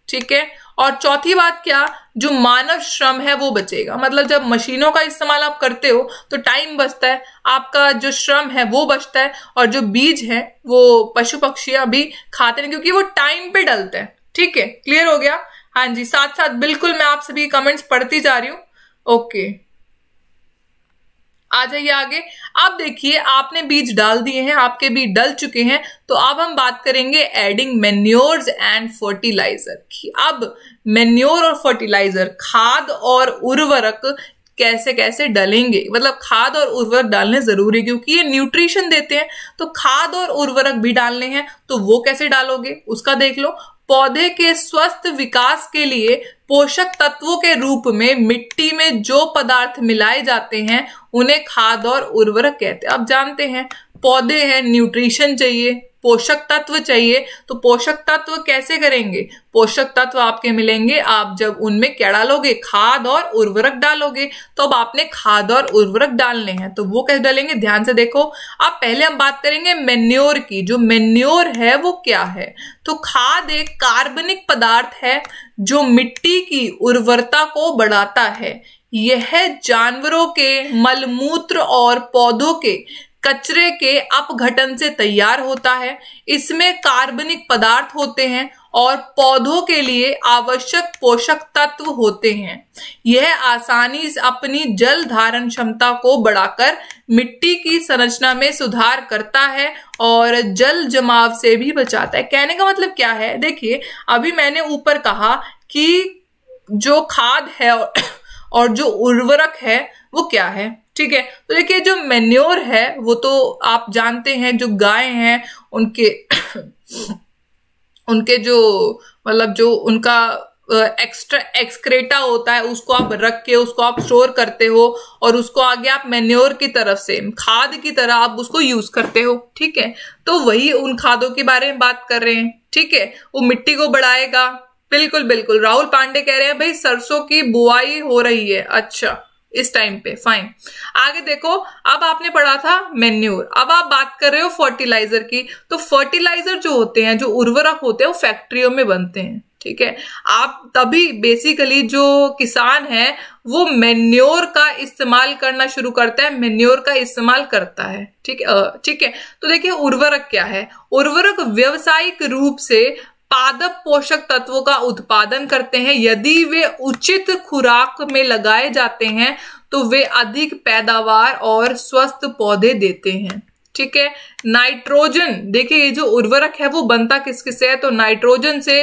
ठीक है और चौथी बात क्या जो मानव श्रम है वो बचेगा मतलब जब मशीनों का इस्तेमाल आप करते हो तो टाइम बचता है आपका जो श्रम है वो बचता है और जो बीज है वो पशु पक्षी अभी खाते नहीं क्योंकि वो टाइम पे डलते हैं ठीक है क्लियर हो गया हाँ जी साथ साथ बिल्कुल मैं आप सभी कमेंट्स पढ़ती जा रही हूँ ओके आ जाइए आगे अब देखिए आपने बीज डाल दिए हैं आपके बीज डल चुके हैं तो अब हम बात करेंगे एडिंग मेन्योर एंड फर्टिलाइजर की अब मेन्योर और फर्टिलाइजर खाद और उर्वरक कैसे कैसे डलेंगे मतलब खाद और उर्वरक डालने जरूरी है क्योंकि ये न्यूट्रिशन देते हैं तो खाद और उर्वरक भी डालने हैं तो वो कैसे डालोगे उसका देख लो पौधे के स्वस्थ विकास के लिए पोषक तत्वों के रूप में मिट्टी में जो पदार्थ मिलाए जाते हैं उन्हें खाद और उर्वरक कहते हैं आप जानते हैं पौधे हैं न्यूट्रिशन चाहिए पोषक तत्व चाहिए तो पोषक तत्व कैसे करेंगे पोषक तत्व आपके मिलेंगे आप जब उनमें क्या डालोगे खाद और उर्वरक डालोगे तो अब आपने खाद और उर्वरक डालने हैं तो वो कैसे डालेंगे ध्यान से देखो अब पहले हम बात करेंगे मेन्योर की जो मेन्योर है वो क्या है तो खाद एक कार्बनिक पदार्थ है जो मिट्टी की उर्वरता को बढ़ाता है यह जानवरों के मलमूत्र और पौधों के कचरे के अपघटन से तैयार होता है इसमें कार्बनिक पदार्थ होते हैं और पौधों के लिए आवश्यक पोषक तत्व होते हैं यह आसानी से अपनी जल धारण क्षमता को बढ़ाकर मिट्टी की संरचना में सुधार करता है और जल जमाव से भी बचाता है कहने का मतलब क्या है देखिए अभी मैंने ऊपर कहा कि जो खाद है और जो उर्वरक है वो क्या है ठीक है तो देखिए जो मेन्योर है वो तो आप जानते हैं जो गाय हैं उनके उनके जो मतलब जो उनका एक्स्ट्रा एक्सक्रेटा होता है उसको आप रख के उसको आप स्टोर करते हो और उसको आगे आप मेन्योर की तरफ से खाद की तरह आप उसको यूज करते हो ठीक है तो वही उन खादों के बारे में बात कर रहे हैं ठीक है वो मिट्टी को बढ़ाएगा बिल्कुल बिल्कुल राहुल पांडे कह रहे हैं भाई सरसों की बुआई हो रही है अच्छा इस टाइम पे फाइन आगे देखो अब आपने पढ़ा था मेन्यूर अब आप बात कर रहे हो फर्टिलाइजर की तो फर्टिलाइजर जो होते हैं जो उर्वरक होते हैं वो फैक्ट्रियों में बनते हैं ठीक है आप तभी बेसिकली जो किसान है वो मेन्योर का इस्तेमाल करना शुरू करता है मेन्योर का इस्तेमाल करता है ठीक है ठीक है तो देखिए उर्वरक क्या है उर्वरक व्यवसायिक रूप से पादप पोषक तत्वों का उत्पादन करते हैं यदि वे उचित खुराक में लगाए जाते हैं तो वे अधिक पैदावार और स्वस्थ पौधे देते हैं ठीक है नाइट्रोजन देखिए ये जो उर्वरक है वो बनता किस किस से है तो नाइट्रोजन से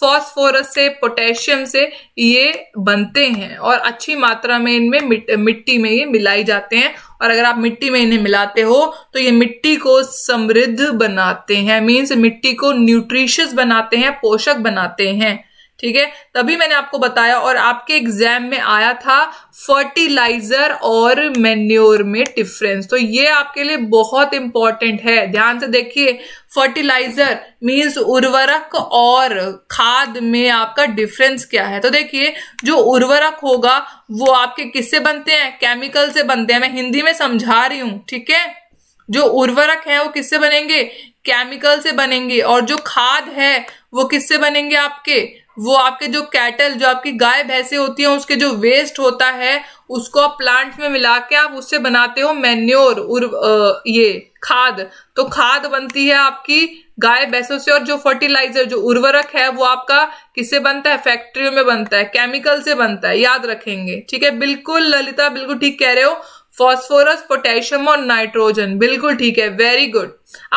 फॉस्फोरस से पोटेशियम से ये बनते हैं और अच्छी मात्रा में इनमें मिट्टी में ये मिलाई जाते हैं और अगर आप मिट्टी में इन्हें मिलाते हो तो ये मिट्टी को समृद्ध बनाते हैं मीन्स मिट्टी को न्यूट्रिशियस बनाते हैं पोषक बनाते हैं ठीक है तभी मैंने आपको बताया और आपके एग्जाम में आया था फर्टिलाइजर और मेन्योर में डिफरेंस तो ये आपके लिए बहुत इंपॉर्टेंट है ध्यान से देखिए फर्टिलाइजर मीन्स उर्वरक और खाद में आपका डिफरेंस क्या है तो देखिए जो उर्वरक होगा वो आपके किससे बनते हैं केमिकल से बनते हैं मैं हिंदी में समझा रही हूं ठीक है जो उर्वरक है वो किससे बनेंगे केमिकल से बनेंगे और जो खाद है वो किससे बनेंगे आपके वो आपके जो कैटल जो आपकी गाय भैंसे होती हैं उसके जो वेस्ट होता है उसको आप प्लांट में मिला के आप उससे बनाते हो मैन्योर उर्व, आ, ये खाद तो खाद बनती है आपकी गाय भैंसों से और जो फर्टिलाइजर जो उर्वरक है वो आपका किससे बनता है फैक्ट्रियों में बनता है केमिकल से बनता है याद रखेंगे ठीक है बिल्कुल ललिता बिल्कुल ठीक कह रहे हो फॉस्फोरस पोटेशियम और नाइट्रोजन बिल्कुल ठीक है वेरी गुड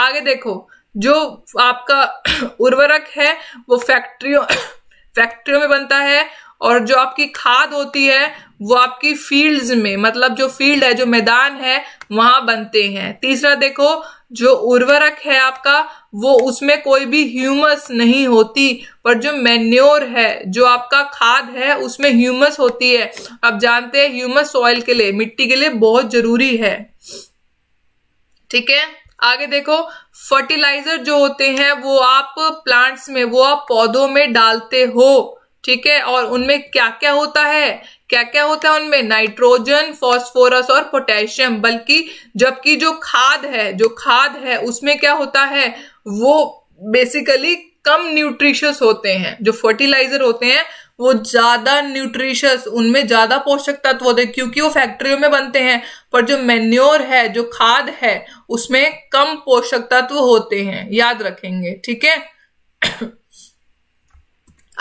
आगे देखो जो आपका उर्वरक है वो फैक्ट्रियों फैक्ट्रियों में बनता है और जो आपकी खाद होती है वो आपकी फील्ड्स में मतलब जो फील्ड है जो मैदान है वहां बनते हैं तीसरा देखो जो उर्वरक है आपका वो उसमें कोई भी ह्यूमस नहीं होती पर जो मैन्योर है जो आपका खाद है उसमें ह्यूमस होती है आप जानते हैं ह्यूमस सॉइल के लिए मिट्टी के लिए बहुत जरूरी है ठीक है आगे देखो फर्टिलाइजर जो होते हैं वो आप प्लांट्स में वो आप पौधों में डालते हो ठीक है और उनमें क्या क्या होता है क्या क्या होता है उनमें नाइट्रोजन फास्फोरस और पोटेशियम बल्कि जबकि जो खाद है जो खाद है उसमें क्या होता है वो बेसिकली कम न्यूट्रिशियस होते हैं जो फर्टिलाइजर होते हैं वो ज़्यादा न्यूट्रिशस उनमें ज़्यादा पोषक तत्व होते हैं क्योंकि वो फैक्ट्रियों में बनते हैं पर जो मेन्योर है जो खाद है उसमें कम पोषक तत्व होते हैं याद रखेंगे ठीक है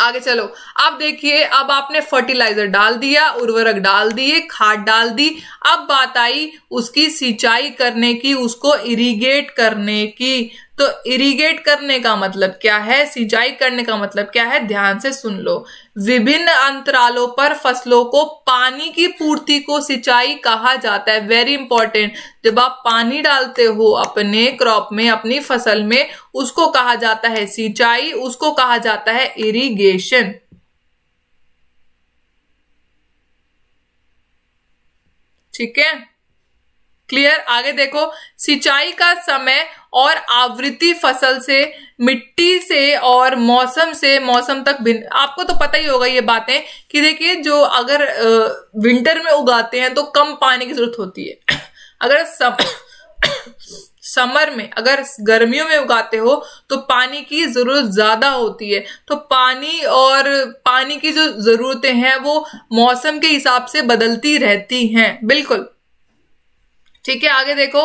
आगे चलो अब देखिए अब आपने फर्टिलाइजर डाल दिया उर्वरक डाल दिए खाद डाल दी अब बात आई उसकी सिंचाई करने की उसको इरिगेट करने की तो इरिगेट करने का मतलब क्या है सिंचाई करने का मतलब क्या है ध्यान से सुन लो विभिन्न अंतरालों पर फसलों को पानी की पूर्ति को सिंचाई कहा जाता है वेरी इंपॉर्टेंट जब आप पानी डालते हो अपने क्रॉप में अपनी फसल में उसको कहा जाता है सिंचाई उसको कहा जाता है इरिगेशन ठीक है क्लियर आगे देखो सिंचाई का समय और आवृत्ति फसल से मिट्टी से और मौसम से मौसम तक भिन्न आपको तो पता ही होगा ये बातें कि देखिए जो अगर विंटर में उगाते हैं तो कम पानी की जरूरत होती है अगर सम समर में अगर गर्मियों में उगाते हो तो पानी की जरूरत ज्यादा होती है तो पानी और पानी की जो जरूरतें हैं वो मौसम के हिसाब से बदलती रहती हैं बिल्कुल ठीक है आगे देखो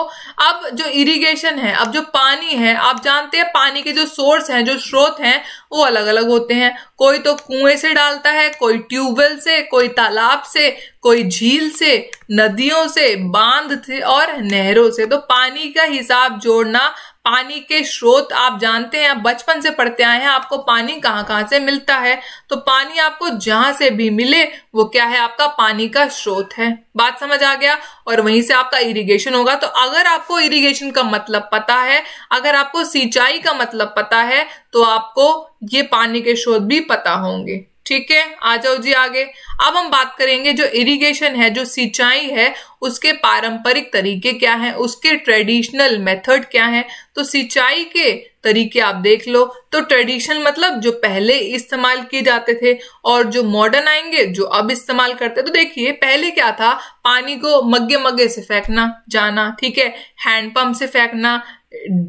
अब जो इरिगेशन है अब जो पानी है आप जानते हैं पानी के जो सोर्स हैं जो स्रोत हैं वो अलग अलग होते हैं कोई तो कुएं से डालता है कोई ट्यूबवेल से कोई तालाब से कोई झील से नदियों से बांध से और नहरों से तो पानी का हिसाब जोड़ना पानी के स्रोत आप जानते हैं आप बचपन से पढ़ते आए हैं आपको पानी कहाँ कहाँ से मिलता है तो पानी आपको जहां से भी मिले वो क्या है आपका पानी का स्रोत है बात समझ आ गया और वहीं से आपका इरिगेशन होगा तो अगर आपको इरिगेशन का मतलब पता है अगर आपको सिंचाई का मतलब पता है तो आपको ये पानी के स्रोत भी पता होंगे ठीक है आ जाओ जी आगे अब हम बात करेंगे जो इरिगेशन है जो सिंचाई है उसके पारंपरिक तरीके क्या हैं उसके ट्रेडिशनल मेथड क्या हैं तो सिंचाई के तरीके आप देख लो तो ट्रेडिशनल मतलब जो पहले इस्तेमाल किए जाते थे और जो मॉडर्न आएंगे जो अब इस्तेमाल करते तो देखिए पहले क्या था पानी को मग्गे मग्गे से फेंकना जाना ठीक है हैंडपम्प से फेंकना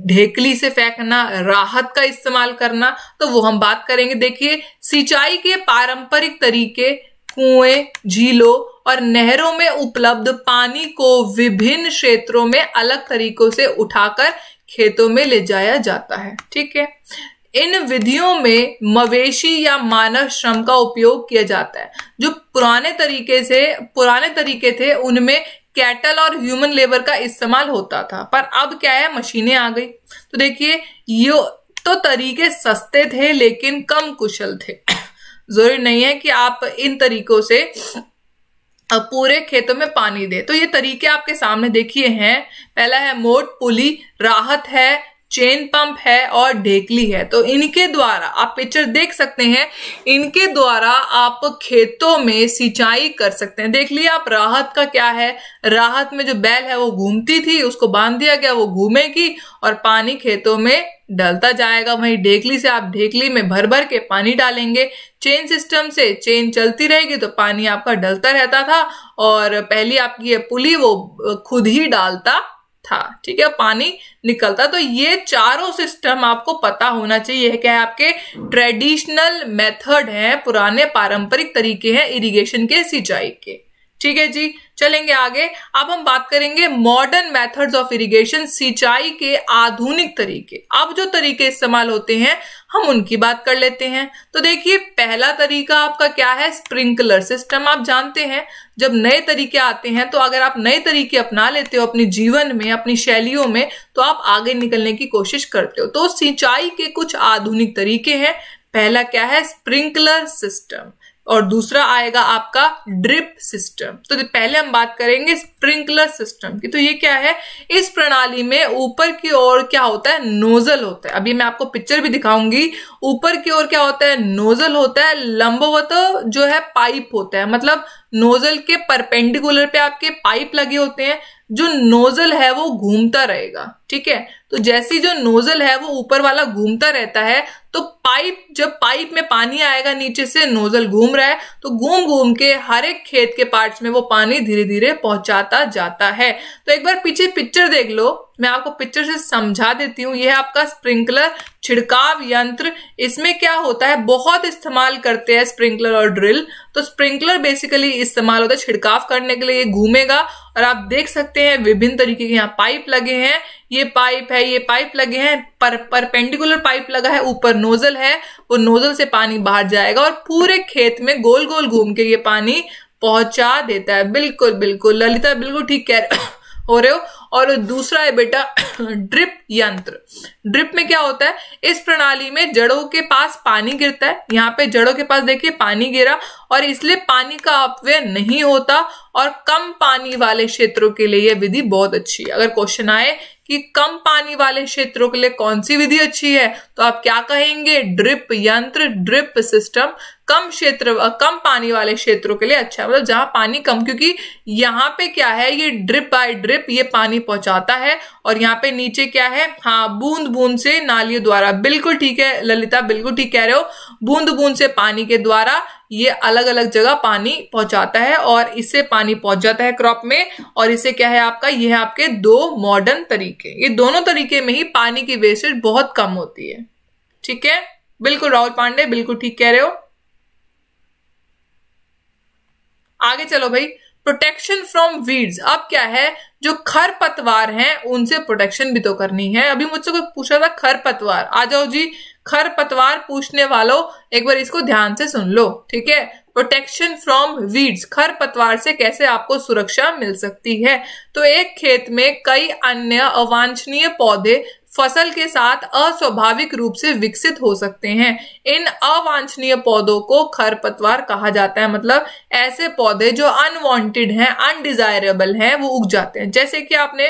ढेकली से फेंकना राहत का इस्तेमाल करना तो वो हम बात करेंगे देखिए सिंचाई के पारंपरिक तरीके कुएं झीलों और नहरों में उपलब्ध पानी को विभिन्न क्षेत्रों में अलग तरीकों से उठाकर खेतों में ले जाया जाता है ठीक है इन विधियों में मवेशी या मानव श्रम का उपयोग किया जाता है जो पुराने तरीके से पुराने तरीके थे उनमें कैटल और ह्यूमन लेबर का इस्तेमाल होता था पर अब क्या है मशीनें आ गई तो देखिए ये तो तरीके सस्ते थे लेकिन कम कुशल थे जरूरी नहीं है कि आप इन तरीकों से पूरे खेतों में पानी दे तो ये तरीके आपके सामने देखिए हैं पहला है मोट पुली राहत है चेन पंप है और ढेकली है तो इनके द्वारा आप पिक्चर देख सकते हैं इनके द्वारा आप खेतों में सिंचाई कर सकते हैं देख लिया आप राहत का क्या है राहत में जो बैल है वो घूमती थी उसको बांध दिया गया वो घूमेगी और पानी खेतों में डलता जाएगा वहीं ढेकली से आप ढेकली में भर भर के पानी डालेंगे चेन सिस्टम से चेन चलती रहेगी तो पानी आपका डलता रहता था और पहली आपकी ये पुली वो खुद ही डालता था ठीक है पानी निकलता तो ये चारों सिस्टम आपको पता होना चाहिए क्या है आपके ट्रेडिशनल मेथड है पुराने पारंपरिक तरीके हैं इरिगेशन के सिंचाई के ठीक है जी चलेंगे आगे अब हम बात करेंगे मॉडर्न मेथड्स ऑफ इरिगेशन सिंचाई के आधुनिक तरीके अब जो तरीके इस्तेमाल होते हैं हम उनकी बात कर लेते हैं तो देखिए पहला तरीका आपका क्या है स्प्रिंकलर सिस्टम आप जानते हैं जब नए तरीके आते हैं तो अगर आप नए तरीके अपना लेते हो अपने जीवन में अपनी शैलियों में तो आप आगे निकलने की कोशिश करते हो तो सिंचाई के कुछ आधुनिक तरीके हैं पहला क्या है स्प्रिंकलर सिस्टम और दूसरा आएगा आपका ड्रिप सिस्टम तो पहले हम बात करेंगे स्प्रिंकलर सिस्टम की तो ये क्या है इस प्रणाली में ऊपर की ओर क्या होता है नोजल होता है अभी मैं आपको पिक्चर भी दिखाऊंगी ऊपर की ओर क्या होता है नोजल होता है लंबवत जो है पाइप होता है मतलब नोजल के परपेंडिकुलर पे आपके पाइप लगे होते हैं जो नोजल है वो घूमता रहेगा ठीक है तो जैसी जो नोजल है वो ऊपर वाला घूमता रहता है तो पाइप जब पाइप में पानी आएगा नीचे से नोजल घूम रहा है तो घूम घूम के हर एक खेत के पार्ट्स में वो पानी धीरे धीरे पहुंचाता जाता है तो एक बार पीछे पिक्चर देख लो मैं आपको पिक्चर से समझा देती हूँ यह आपका स्प्रिंकलर छिड़काव यंत्र इसमें क्या होता है बहुत इस्तेमाल करते हैं स्प्रिंकलर और ड्रिल तो स्प्रिंकलर बेसिकली इस्तेमाल होता है छिड़काव करने के लिए घूमेगा और आप देख सकते हैं विभिन्न तरीके के यहाँ पाइप लगे हैं ये पाइप है ये पाइप लगे हैं पर परपेंडिकुलर पाइप लगा है ऊपर नोजल है वो नोजल से पानी बाहर जाएगा और पूरे खेत में गोल गोल घूम के ये पानी पहुंचा देता है बिल्कुल बिल्कुल ललिता बिल्कुल ठीक कह रहे हो रहे हो और दूसरा है बेटा ड्रिप यंत्र ड्रिप में क्या होता है इस प्रणाली में जड़ों के पास पानी गिरता है यहाँ पे जड़ों के पास देखिए पानी गिरा और इसलिए पानी का अपव्यय नहीं होता और कम पानी वाले क्षेत्रों के लिए यह विधि बहुत अच्छी है अगर क्वेश्चन आए कि कम पानी वाले क्षेत्रों के लिए कौन सी विधि अच्छी है तो आप क्या कहेंगे ड्रिप यंत्र ड्रिप सिस्टम कम क्षेत्र कम पानी वाले क्षेत्रों के लिए अच्छा है मतलब जहां पानी कम क्योंकि यहाँ पे क्या है ये ड्रिप बाय ड्रिप ये पानी पहुंचाता है और यहाँ पे नीचे क्या है हाँ बूंद बूंद से नालियों द्वारा बिल्कुल ठीक है ललिता बिल्कुल ठीक कह रहे हो बूंद बूंद से पानी के द्वारा ये अलग अलग जगह पानी पहुंचाता है और इससे पानी पहुंच जाता है क्रॉप में और इससे क्या है आपका ये है आपके दो मॉडर्न तरीके ये दोनों तरीके में ही पानी की वेस्टेज बहुत कम होती है ठीक है बिल्कुल राहुल पांडे बिल्कुल ठीक कह रहे हो आगे चलो भाई प्रोटेक्शन फ्रॉम वीड्स अब क्या है जो खर पतवार हैं उनसे प्रोटेक्शन भी तो करनी है अभी मुझसे कोई पूछा था खर पतवार आ जाओ जी खर पतवार पूछने वालों एक बार इसको ध्यान से सुन लो ठीक है प्रोटेक्शन फ्रॉम वीड्स खर पतवार से कैसे आपको सुरक्षा मिल सकती है तो एक खेत में कई अन्य अवांछनीय पौधे फसल के साथ अस्वाभाविक रूप से विकसित हो सकते हैं इन अवांछनीय पौधों को खरपतवार कहा जाता है मतलब ऐसे पौधे जो अनवांटेड हैं अनडिजायरेबल हैं वो उग जाते हैं जैसे कि आपने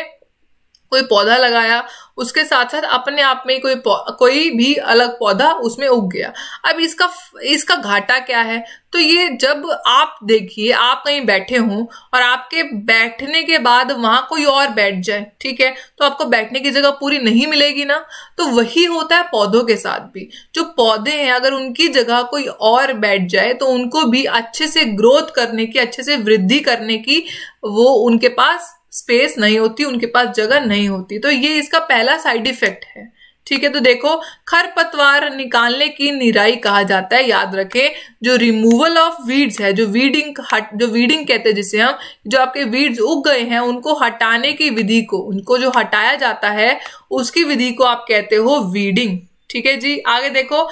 कोई पौधा लगाया उसके साथ साथ अपने आप में कोई कोई भी अलग पौधा उसमें उग गया अब इसका इसका घाटा क्या है तो ये जब आप देखिए आप कहीं बैठे हों और आपके बैठने के बाद वहां कोई और बैठ जाए ठीक है तो आपको बैठने की जगह पूरी नहीं मिलेगी ना तो वही होता है पौधों के साथ भी जो पौधे हैं अगर उनकी जगह कोई और बैठ जाए तो उनको भी अच्छे से ग्रोथ करने की अच्छे से वृद्धि करने की वो उनके पास स्पेस नहीं होती उनके पास जगह नहीं होती तो ये इसका पहला साइड इफेक्ट है ठीक है तो देखो खरपतवार निकालने की निराई कहा जाता है याद रखें जो रिमूवल ऑफ वीड्स है जो वीडिंग हट जो वीडिंग कहते हैं जिसे हम जो आपके वीड्स उग गए हैं उनको हटाने की विधि को उनको जो हटाया जाता है उसकी विधि को आप कहते हो वीडिंग ठीक है जी आगे देखो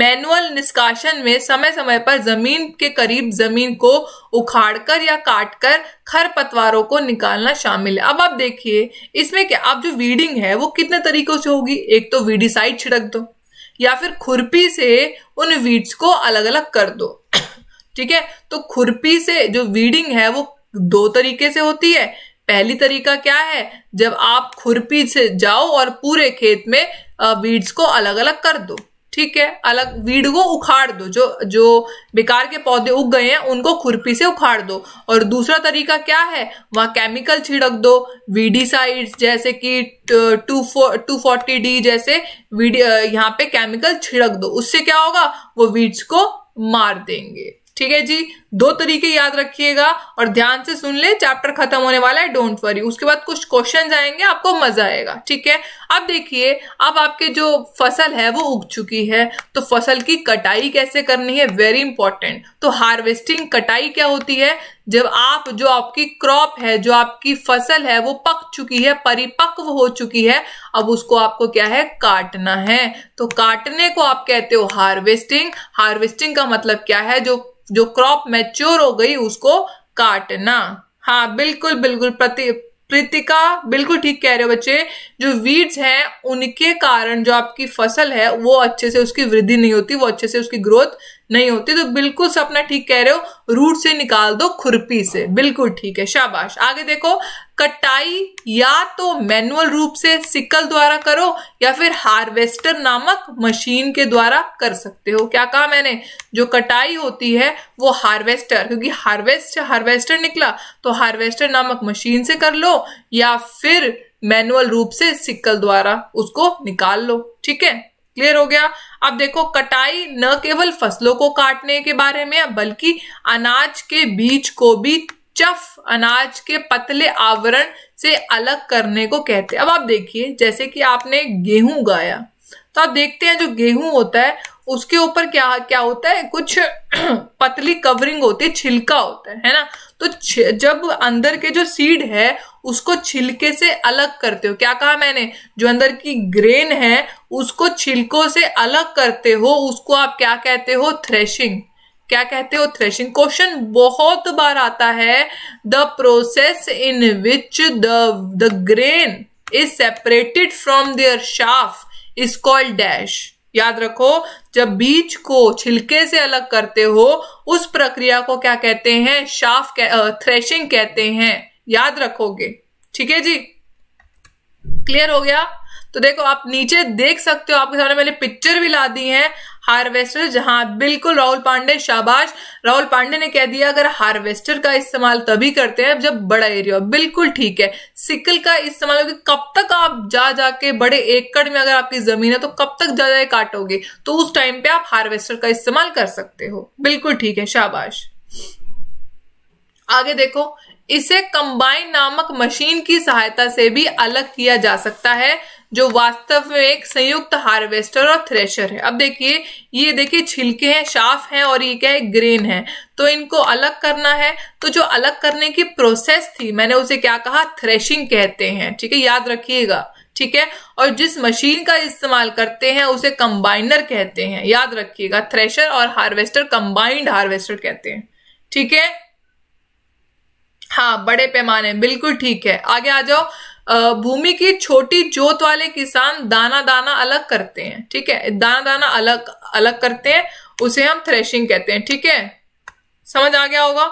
मैनुअल निष्काशन में समय समय पर जमीन के करीब जमीन को उखाड़कर या काटकर खरपतवारों को निकालना शामिल है अब आप देखिए इसमें क्या आप जो वीडिंग है वो कितने तरीकों से होगी एक तो वीडिसाइड छिड़क दो या फिर खुरपी से उन वीड्स को अलग अलग कर दो ठीक है तो खुरपी से जो वीडिंग है वो दो तरीके से होती है पहली तरीका क्या है जब आप खुरपी से जाओ और पूरे खेत में वीड्स को अलग अलग कर दो ठीक है अलग वीड को उखाड़ दो जो जो बेकार के पौधे उग गए हैं उनको खुरपी से उखाड़ दो और दूसरा तरीका क्या है वहां केमिकल छिड़क दो वीडीसाइड्स जैसे कि टू टू फोर्टी डी जैसे वीड यहाँ पे केमिकल छिड़क दो उससे क्या होगा वो वीड्स को मार देंगे ठीक है जी दो तरीके याद रखिएगा और ध्यान से सुन ले चैप्टर खत्म होने वाला है डोंट वरी उसके बाद कुछ क्वेश्चन आएंगे आपको मजा आएगा ठीक है अब देखिए अब आपके जो फसल है वो उग चुकी है तो फसल की कटाई कैसे करनी है वेरी इंपॉर्टेंट तो हार्वेस्टिंग कटाई क्या होती है जब आप जो आपकी क्रॉप है जो आपकी फसल है वो पक चुकी है परिपक्व हो चुकी है अब उसको आपको क्या है काटना है तो काटने को आप कहते हो हार्वेस्टिंग हार्वेस्टिंग का मतलब क्या है जो जो क्रॉप में मैच्योर हो गई उसको काटना हाँ बिल्कुल बिल्कुल प्रति प्रीतिका बिल्कुल ठीक कह रहे हो बच्चे जो वीड्स हैं उनके कारण जो आपकी फसल है वो अच्छे से उसकी वृद्धि नहीं होती वो अच्छे से उसकी ग्रोथ नहीं होती तो बिल्कुल सपना ठीक कह रहे हो रूट से निकाल दो खुरपी से बिल्कुल ठीक है शाबाश आगे देखो कटाई या तो मैनुअल रूप से सिकल द्वारा करो या फिर हार्वेस्टर नामक मशीन के द्वारा कर सकते हो क्या कहा मैंने जो कटाई होती है वो हार्वेस्टर क्योंकि हार्वेस्ट हार्वेस्टर निकला तो हार्वेस्टर नामक मशीन से कर लो या फिर मैनुअल रूप से सिक्कल द्वारा उसको निकाल लो ठीक है क्लियर हो गया अब देखो कटाई न केवल फसलों को काटने के बारे में बल्कि अनाज के बीज को भी चफ अनाज के पतले आवरण से अलग करने को कहते हैं अब आप देखिए जैसे कि आपने गेहूं गाया तो आप देखते हैं जो गेहूं होता है उसके ऊपर क्या क्या होता है कुछ पतली कवरिंग होती है छिलका होता है है ना तो जब अंदर के जो सीड है उसको छिलके से अलग करते हो क्या कहा मैंने जो अंदर की ग्रेन है उसको छिलकों से अलग करते हो उसको आप क्या कहते हो थ्रेशिंग क्या कहते हो थ्रेशिंग क्वेश्चन बहुत बार आता है the process in which the the grain is separated from their chaff is called dash याद रखो जब बीज को छिलके से अलग करते हो उस प्रक्रिया को क्या कहते हैं शाफ कह, थ्रेशिंग कहते हैं याद रखोगे ठीक है जी क्लियर हो गया तो देखो आप नीचे देख सकते हो आपके सामने मैंने पिक्चर भी ला दी है हार्वेस्टर जहां बिल्कुल राहुल पांडे शाबाश राहुल पांडे ने कह दिया अगर हार्वेस्टर का इस्तेमाल तभी करते हैं जब बड़ा एरिया बिल्कुल ठीक है सिकल का इस्तेमाल होगी कब तक आप जा जाके बड़े एकड़ में अगर आपकी जमीन है तो कब तक जा जाए काटोगे तो उस टाइम पे आप हार्वेस्टर का इस्तेमाल कर सकते हो बिल्कुल ठीक है शाबाश आगे देखो इसे कंबाइन नामक मशीन की सहायता से भी अलग किया जा सकता है जो वास्तव में एक संयुक्त हार्वेस्टर और थ्रेशर है अब देखिए ये देखिए छिलके हैं शाफ हैं और ये क्या है ग्रेन है तो इनको अलग करना है तो जो अलग करने की प्रोसेस थी मैंने उसे क्या कहा थ्रेशिंग कहते हैं ठीक है याद रखिएगा ठीक है और जिस मशीन का इस्तेमाल करते हैं उसे कंबाइनर कहते हैं याद रखिएगा थ्रेशर और हार्वेस्टर कंबाइंड हार्वेस्टर कहते हैं ठीक है हाँ बड़े पैमाने बिल्कुल ठीक है आगे आ जाओ भूमि की छोटी जोत वाले किसान दाना दाना अलग करते हैं ठीक है दाना दाना अलग अलग करते हैं उसे हम थ्रेशिंग कहते हैं ठीक है समझ आ गया होगा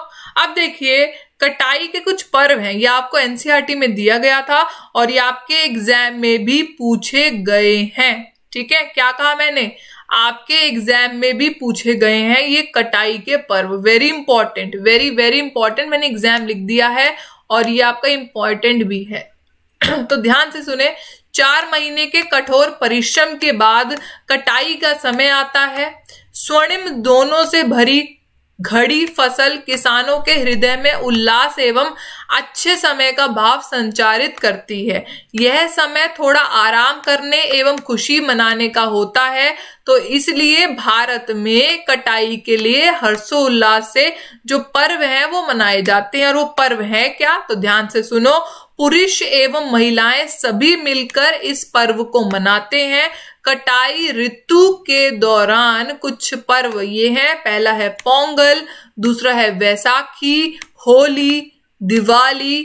अब देखिए कटाई के कुछ पर्व हैं ये आपको एनसीआरटी e में दिया गया था और ये आपके एग्जाम में भी पूछे गए हैं ठीक है क्या कहा मैंने आपके एग्जाम में भी पूछे गए हैं ये कटाई के पर्व very important very very important मैंने एग्जाम लिख दिया है और ये आपका इंपॉर्टेंट भी है तो ध्यान से सुने चार महीने के कठोर परिश्रम के बाद कटाई का समय आता है स्वर्णिम दोनों से भरी घड़ी फसल किसानों के हृदय में उल्लास एवं अच्छे समय का भाव संचारित करती है यह समय थोड़ा आराम करने एवं खुशी मनाने का होता है तो इसलिए भारत में कटाई के लिए हर्षोल्लास से जो पर्व है वो मनाए जाते हैं और वो पर्व है क्या तो ध्यान से सुनो पुरुष एवं महिलाएं सभी मिलकर इस पर्व को मनाते हैं कटाई ऋतु के दौरान कुछ पर्व ये हैं पहला है पोंगल दूसरा है वैसाखी होली दिवाली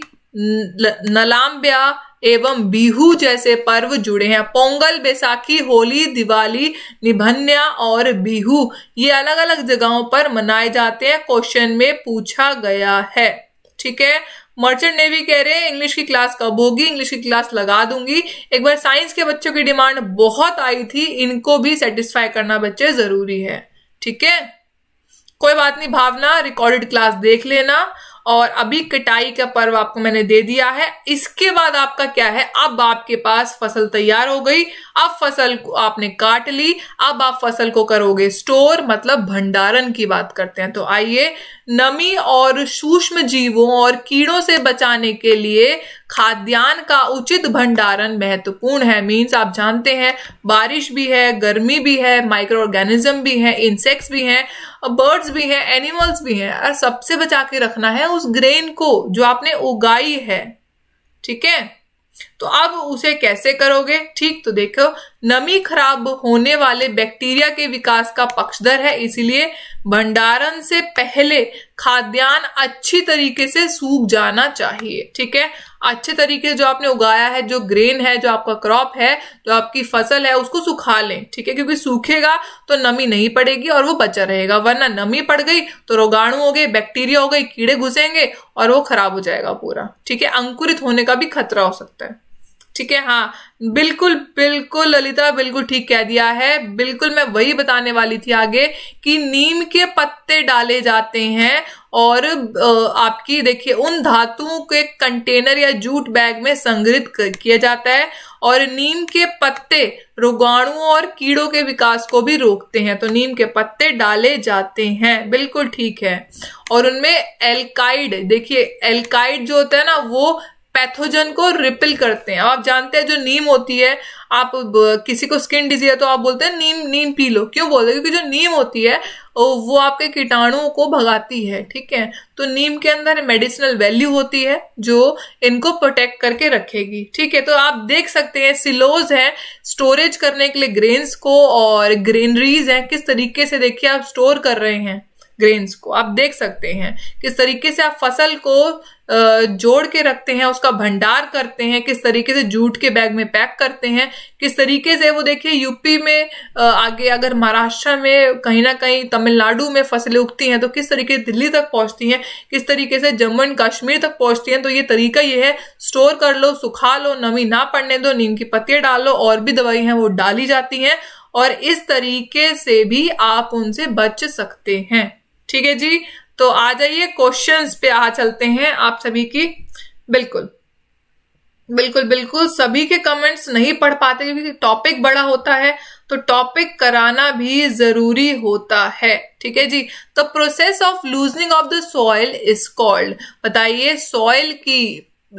नलाम्बिया एवं बिहू जैसे पर्व जुड़े हैं पोंगल बैसाखी होली दिवाली निभन्या और बिहू ये अलग अलग जगहों पर मनाए जाते हैं क्वेश्चन में पूछा गया है ठीक है मर्चेंट नेवी कह रहे हैं इंग्लिश की क्लास कब होगी इंग्लिश की क्लास लगा दूंगी एक बार साइंस के बच्चों की डिमांड बहुत आई थी इनको भी सेटिस्फाई करना बच्चे जरूरी है ठीक है कोई बात नहीं भावना रिकॉर्डेड क्लास देख लेना और अभी कटाई का पर्व आपको मैंने दे दिया है इसके बाद आपका क्या है अब आपके पास फसल तैयार हो गई अब फसल को आपने काट ली अब आप फसल को करोगे स्टोर मतलब भंडारण की बात करते हैं तो आइए नमी और सूक्ष्म जीवों और कीड़ों से बचाने के लिए खाद्यान्न का उचित भंडारण महत्वपूर्ण है मीन्स आप जानते हैं बारिश भी है गर्मी भी है माइक्रो ऑर्गेनिज्म भी है इंसेक्ट्स भी हैं बर्ड्स भी हैं एनिमल्स भी हैं और सबसे बचा के रखना है उस ग्रेन को जो आपने उगाई है ठीक है तो अब उसे कैसे करोगे ठीक तो देखो नमी खराब होने वाले बैक्टीरिया के विकास का पक्षधर है इसलिए भंडारण से पहले खाद्यान्न अच्छी तरीके से सूख जाना चाहिए ठीक है अच्छे तरीके से जो आपने उगाया है जो ग्रेन है जो आपका क्रॉप है जो आपकी फसल है उसको सुखा लें ठीक है क्योंकि सूखेगा तो नमी नहीं पड़ेगी और वो बचा रहेगा वरना नमी पड़ गई तो रोगाणु हो गए बैक्टीरिया हो गए कीड़े घुसेंगे और वो खराब हो जाएगा पूरा ठीक है अंकुरित होने का भी खतरा हो सकता है ठीक है हाँ बिल्कुल बिल्कुल ललिता बिल्कुल ठीक कह दिया है बिल्कुल मैं वही बताने वाली थी आगे कि नीम के पत्ते डाले जाते हैं और आपकी देखिए उन धातुओं के कंटेनर या जूट बैग में संग्रहित किया जाता है और नीम के पत्ते रोगाणुओं और कीड़ों के विकास को भी रोकते हैं तो नीम के पत्ते डाले जाते हैं बिल्कुल ठीक है और उनमें एल्काइड देखिए एल्काइड जो होता है ना वो पैथोजन को रिपिल करते हैं आप जानते हैं जो नीम होती है आप किसी को स्किन डिजीज है तो आप बोलते हैं नीम नीम पी लो क्यों बोलते हैं क्योंकि जो नीम होती है वो आपके कीटाणुओं को भगाती है ठीक है तो नीम के अंदर मेडिसिनल वैल्यू होती है जो इनको प्रोटेक्ट करके रखेगी ठीक है तो आप देख सकते हैं सिलोज है स्टोरेज करने के लिए ग्रेन्स को और ग्रेनरीज है किस तरीके से देखिए आप स्टोर कर रहे हैं ग्रेन्स को आप देख सकते हैं किस तरीके से आप फसल को जोड़ के रखते हैं उसका भंडार करते हैं किस तरीके से जूट के बैग में पैक करते हैं किस तरीके से वो देखिए यूपी में आगे अगर महाराष्ट्र में कहीं ना कहीं तमिलनाडु में फसलें उगती हैं तो किस तरीके से दिल्ली तक पहुंचती हैं किस तरीके से जम्मू एंड कश्मीर तक पहुंचती हैं तो ये तरीका ये है स्टोर कर लो सुखा लो नमी ना पड़ने दो नीम की पत्तियां डालो और भी दवाई हैं वो डाली जाती हैं और इस तरीके से भी आप उनसे बच सकते हैं ठीक है जी तो आ जाइए क्वेश्चंस पे आ चलते हैं आप सभी की बिल्कुल बिल्कुल बिल्कुल सभी के कमेंट्स नहीं पढ़ पाते क्योंकि टॉपिक बड़ा होता है तो टॉपिक कराना भी जरूरी होता है ठीक है जी तो process of loosening of the soil is called बताइए सॉइल की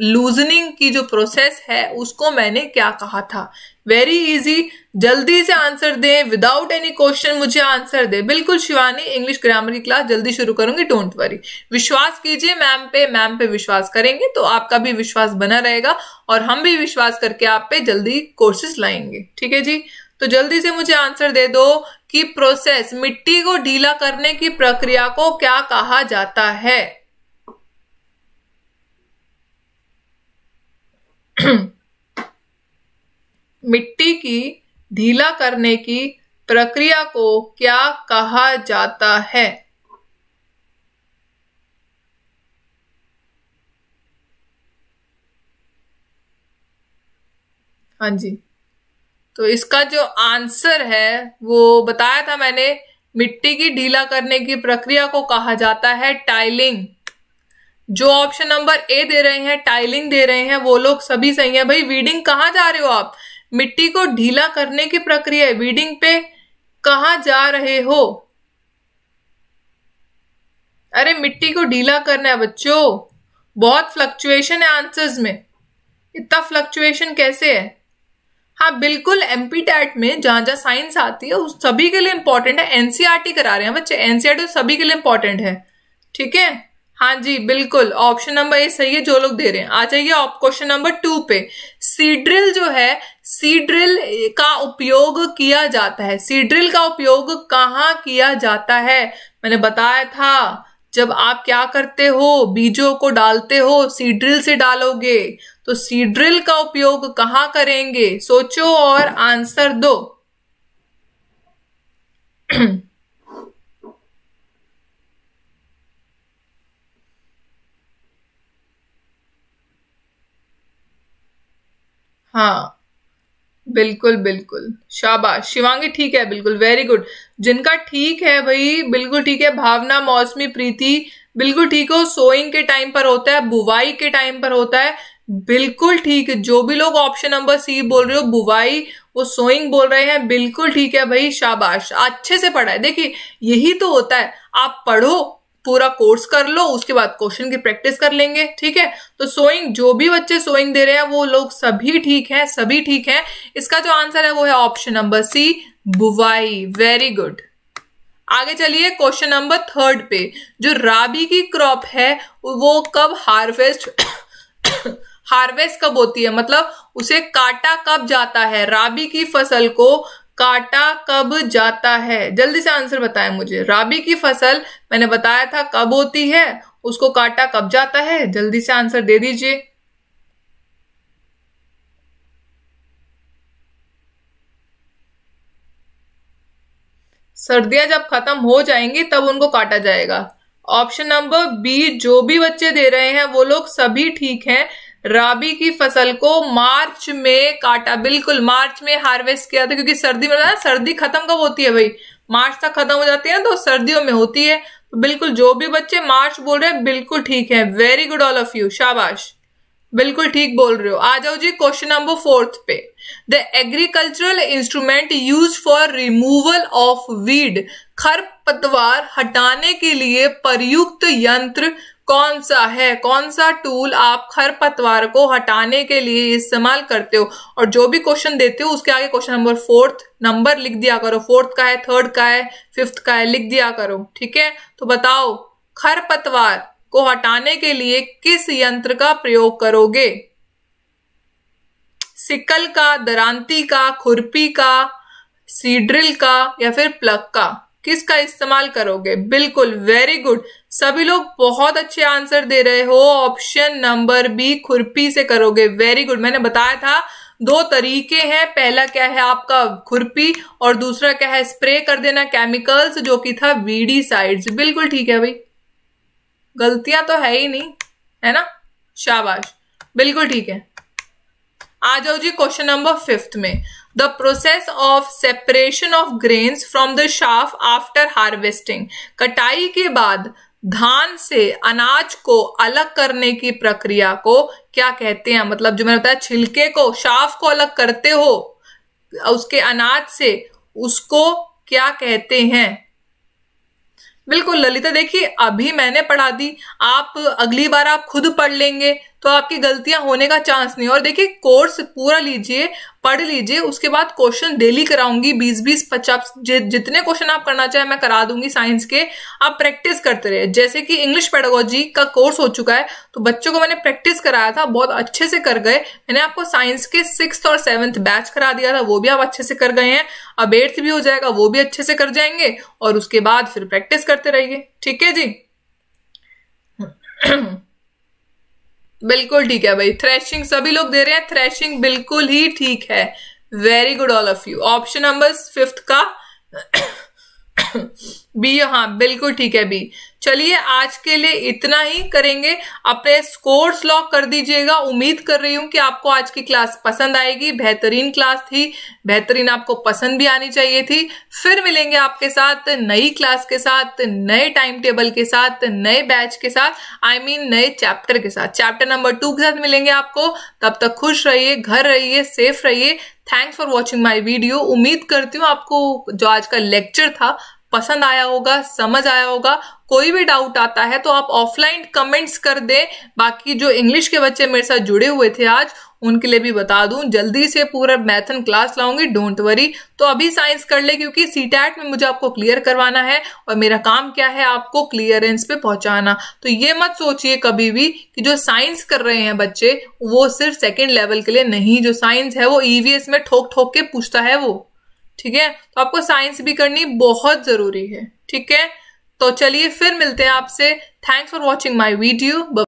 लूजनिंग की जो प्रोसेस है उसको मैंने क्या कहा था वेरी इजी जल्दी से आंसर दें विदाउट एनी क्वेश्चन मुझे आंसर दे बिल्कुल शिवानी इंग्लिश ग्रामर की क्लास जल्दी शुरू करूंगी डोंट वरी विश्वास कीजिए मैम पे मैम पे विश्वास करेंगे तो आपका भी विश्वास बना रहेगा और हम भी विश्वास करके आप पे जल्दी कोर्सेज लाएंगे ठीक है जी तो जल्दी से मुझे आंसर दे दो कि प्रोसेस मिट्टी को ढीला करने की प्रक्रिया को क्या कहा जाता है मिट्टी की ढीला करने की प्रक्रिया को क्या कहा जाता है हाँ जी तो इसका जो आंसर है वो बताया था मैंने मिट्टी की ढीला करने की प्रक्रिया को कहा जाता है टाइलिंग जो ऑप्शन नंबर ए दे रहे हैं टाइलिंग दे रहे हैं वो लोग सभी सही है भाई वीडिंग कहाँ जा रहे हो आप मिट्टी को ढीला करने की प्रक्रिया वीडिंग पे कहा जा रहे हो अरे मिट्टी को ढीला करना है बच्चों बहुत फ्लक्चुएशन है आंसर्स में इतना फ्लक्चुएशन कैसे है हाँ बिल्कुल एमपी टैट में जहां जहां साइंस आती है उस सभी के लिए इंपॉर्टेंट है एनसीआरटी e करा रहे हैं बच्चे एनसीआरटी e सभी के लिए इंपॉर्टेंट है ठीक है हाँ जी बिल्कुल ऑप्शन नंबर ए सही है जो लोग दे रहे हैं आ जाइए आप क्वेश्चन नंबर टू पे सीड्रिल जो है सीड्रिल का उपयोग किया जाता है सीड्रिल का उपयोग कहाँ किया जाता है मैंने बताया था जब आप क्या करते हो बीजों को डालते हो सीड्रिल से डालोगे तो सीड्रिल का उपयोग कहाँ करेंगे सोचो और आंसर दो हाँ बिल्कुल बिल्कुल शाबाश शिवांगी ठीक है बिल्कुल वेरी गुड जिनका ठीक है भाई बिल्कुल ठीक है भावना मौसमी प्रीति बिल्कुल ठीक है सोइंग के टाइम पर होता है बुवाई के टाइम पर होता है बिल्कुल ठीक जो भी लोग ऑप्शन नंबर सी बोल रहे हो बुवाई वो सोइंग बोल रहे हैं बिल्कुल ठीक है भाई शाबाश अच्छे से पढ़ा है देखिए यही तो होता है आप पढ़ो पूरा कोर्स कर लो उसके बाद क्वेश्चन की प्रैक्टिस कर लेंगे ठीक है तो सोइंग जो भी बच्चे सोइंग दे रहे हैं वो लोग सभी ठीक है सभी ठीक है इसका जो आंसर है वो है ऑप्शन नंबर सी बुवाई वेरी गुड आगे चलिए क्वेश्चन नंबर थर्ड पे जो राबी की क्रॉप है वो कब हार्वेस्ट हार्वेस्ट कब होती है मतलब उसे काटा कब जाता है राबी की फसल को काटा कब जाता है जल्दी से आंसर बताएं मुझे राबी की फसल मैंने बताया था कब होती है उसको काटा कब जाता है जल्दी से आंसर दे दीजिए सर्दियां जब खत्म हो जाएंगी तब उनको काटा जाएगा ऑप्शन नंबर बी जो भी बच्चे दे रहे हैं वो लोग सभी ठीक हैं राबी की फसल को मार्च में काटा बिल्कुल मार्च में हार्वेस्ट किया था क्योंकि सर्दी में सर्दी खत्म कब होती है भाई मार्च तक खत्म हो जाती है तो सर्दियों में होती है तो बिल्कुल जो भी बच्चे मार्च बोल रहे हैं बिल्कुल ठीक है very good all of you शाबाश बिल्कुल ठीक बोल रहे हो आ जाओ जी क्वेश्चन नंबर फोर्थ पे the agricultural instrument use for removal of weed खरपतवार हटाने के लिए प्रयुक्त यंत्र कौन सा है कौन सा टूल आप खरपतवार को हटाने के लिए इस्तेमाल करते हो और जो भी क्वेश्चन देते हो उसके आगे क्वेश्चन नंबर फोर्थ नंबर लिख दिया करो फोर्थ का है थर्ड का है फिफ्थ का है लिख दिया करो ठीक है तो बताओ खरपतवार को हटाने के लिए किस यंत्र का प्रयोग करोगे सिकल का दरांती का खुरपी का सीड्रिल का या फिर प्लग का किसका इस्तेमाल करोगे बिल्कुल वेरी गुड सभी लोग बहुत अच्छे आंसर दे रहे हो ऑप्शन नंबर बी खुरपी से करोगे वेरी गुड मैंने बताया था दो तरीके हैं पहला क्या है आपका खुरपी और दूसरा क्या है स्प्रे कर देना केमिकल्स जो कि था वीडी साइड्स बिल्कुल ठीक है भाई गलतियां तो है ही नहीं है ना शाबाश बिल्कुल ठीक है आ जाओ जी क्वेश्चन नंबर फिफ्थ में the process of separation of grains from the chaff after harvesting कटाई के बाद धान से अनाज को अलग करने की प्रक्रिया को क्या कहते हैं मतलब जो मैंने बताया छिलके को शाफ को अलग करते हो उसके अनाज से उसको क्या कहते हैं बिल्कुल ललिता देखिए अभी मैंने पढ़ा दी आप अगली बार आप खुद पढ़ लेंगे तो आपकी गलतियां होने का चांस नहीं और देखिए कोर्स पूरा लीजिए पढ़ लीजिए उसके बाद क्वेश्चन डेली कराऊंगी बीस बीस पचास जितने क्वेश्चन आप करना चाहे मैं करा दूंगी साइंस के आप प्रैक्टिस करते रहे जैसे कि इंग्लिश पेडोलॉजी का कोर्स हो चुका है तो बच्चों को मैंने प्रैक्टिस कराया था बहुत अच्छे से कर गए मैंने आपको साइंस के सिक्स और सेवन्थ बैच करा दिया था वो भी आप अच्छे से कर गए हैं अब एट्थ भी हो जाएगा वो भी अच्छे से कर जाएंगे और उसके बाद फिर प्रैक्टिस करते रहिए ठीक है जी बिल्कुल ठीक है भाई थ्रेशिंग सभी लोग दे रहे हैं थ्रेशिंग बिल्कुल ही ठीक है very good all of you option number fifth का बी हाँ बिल्कुल ठीक है बी चलिए आज के लिए इतना ही करेंगे अपने स्कोर्स लॉक कर दीजिएगा उम्मीद कर रही हूँ कि आपको आज की क्लास पसंद आएगी बेहतरीन क्लास थी बेहतरीन आपको पसंद भी आनी चाहिए थी फिर मिलेंगे आपके साथ नई क्लास के साथ नए टाइम टेबल के साथ नए बैच के साथ आई I मीन mean, नए चैप्टर के साथ चैप्टर नंबर टू के साथ मिलेंगे आपको तब तक खुश रहिए घर रहिए सेफ रहिए thanks for watching my video उम्मीद करती हूँ आपको जो आज का लेक्चर था पसंद आया होगा समझ आया होगा कोई भी डाउट आता है तो आप ऑफलाइन कमेंट्स कर दें बाकी जो इंग्लिश के बच्चे मेरे साथ जुड़े हुए थे आज उनके लिए भी बता दूं जल्दी से पूरा मैथन क्लास लाऊंगी डोंट वरी तो अभी साइंस कर ले क्योंकि सी टैट में मुझे आपको क्लियर करवाना है और मेरा काम क्या है आपको क्लियरेंस पे पहुंचाना तो ये मत सोचिए कभी भी कि जो साइंस कर रहे हैं बच्चे वो सिर्फ सेकेंड लेवल के लिए नहीं जो साइंस है वो ईवीएस e में ठोक ठोक के पूछता है वो ठीक है तो आपको साइंस भी करनी बहुत ज़रूरी है ठीक है तो चलिए फिर मिलते हैं आपसे thanks for watching my video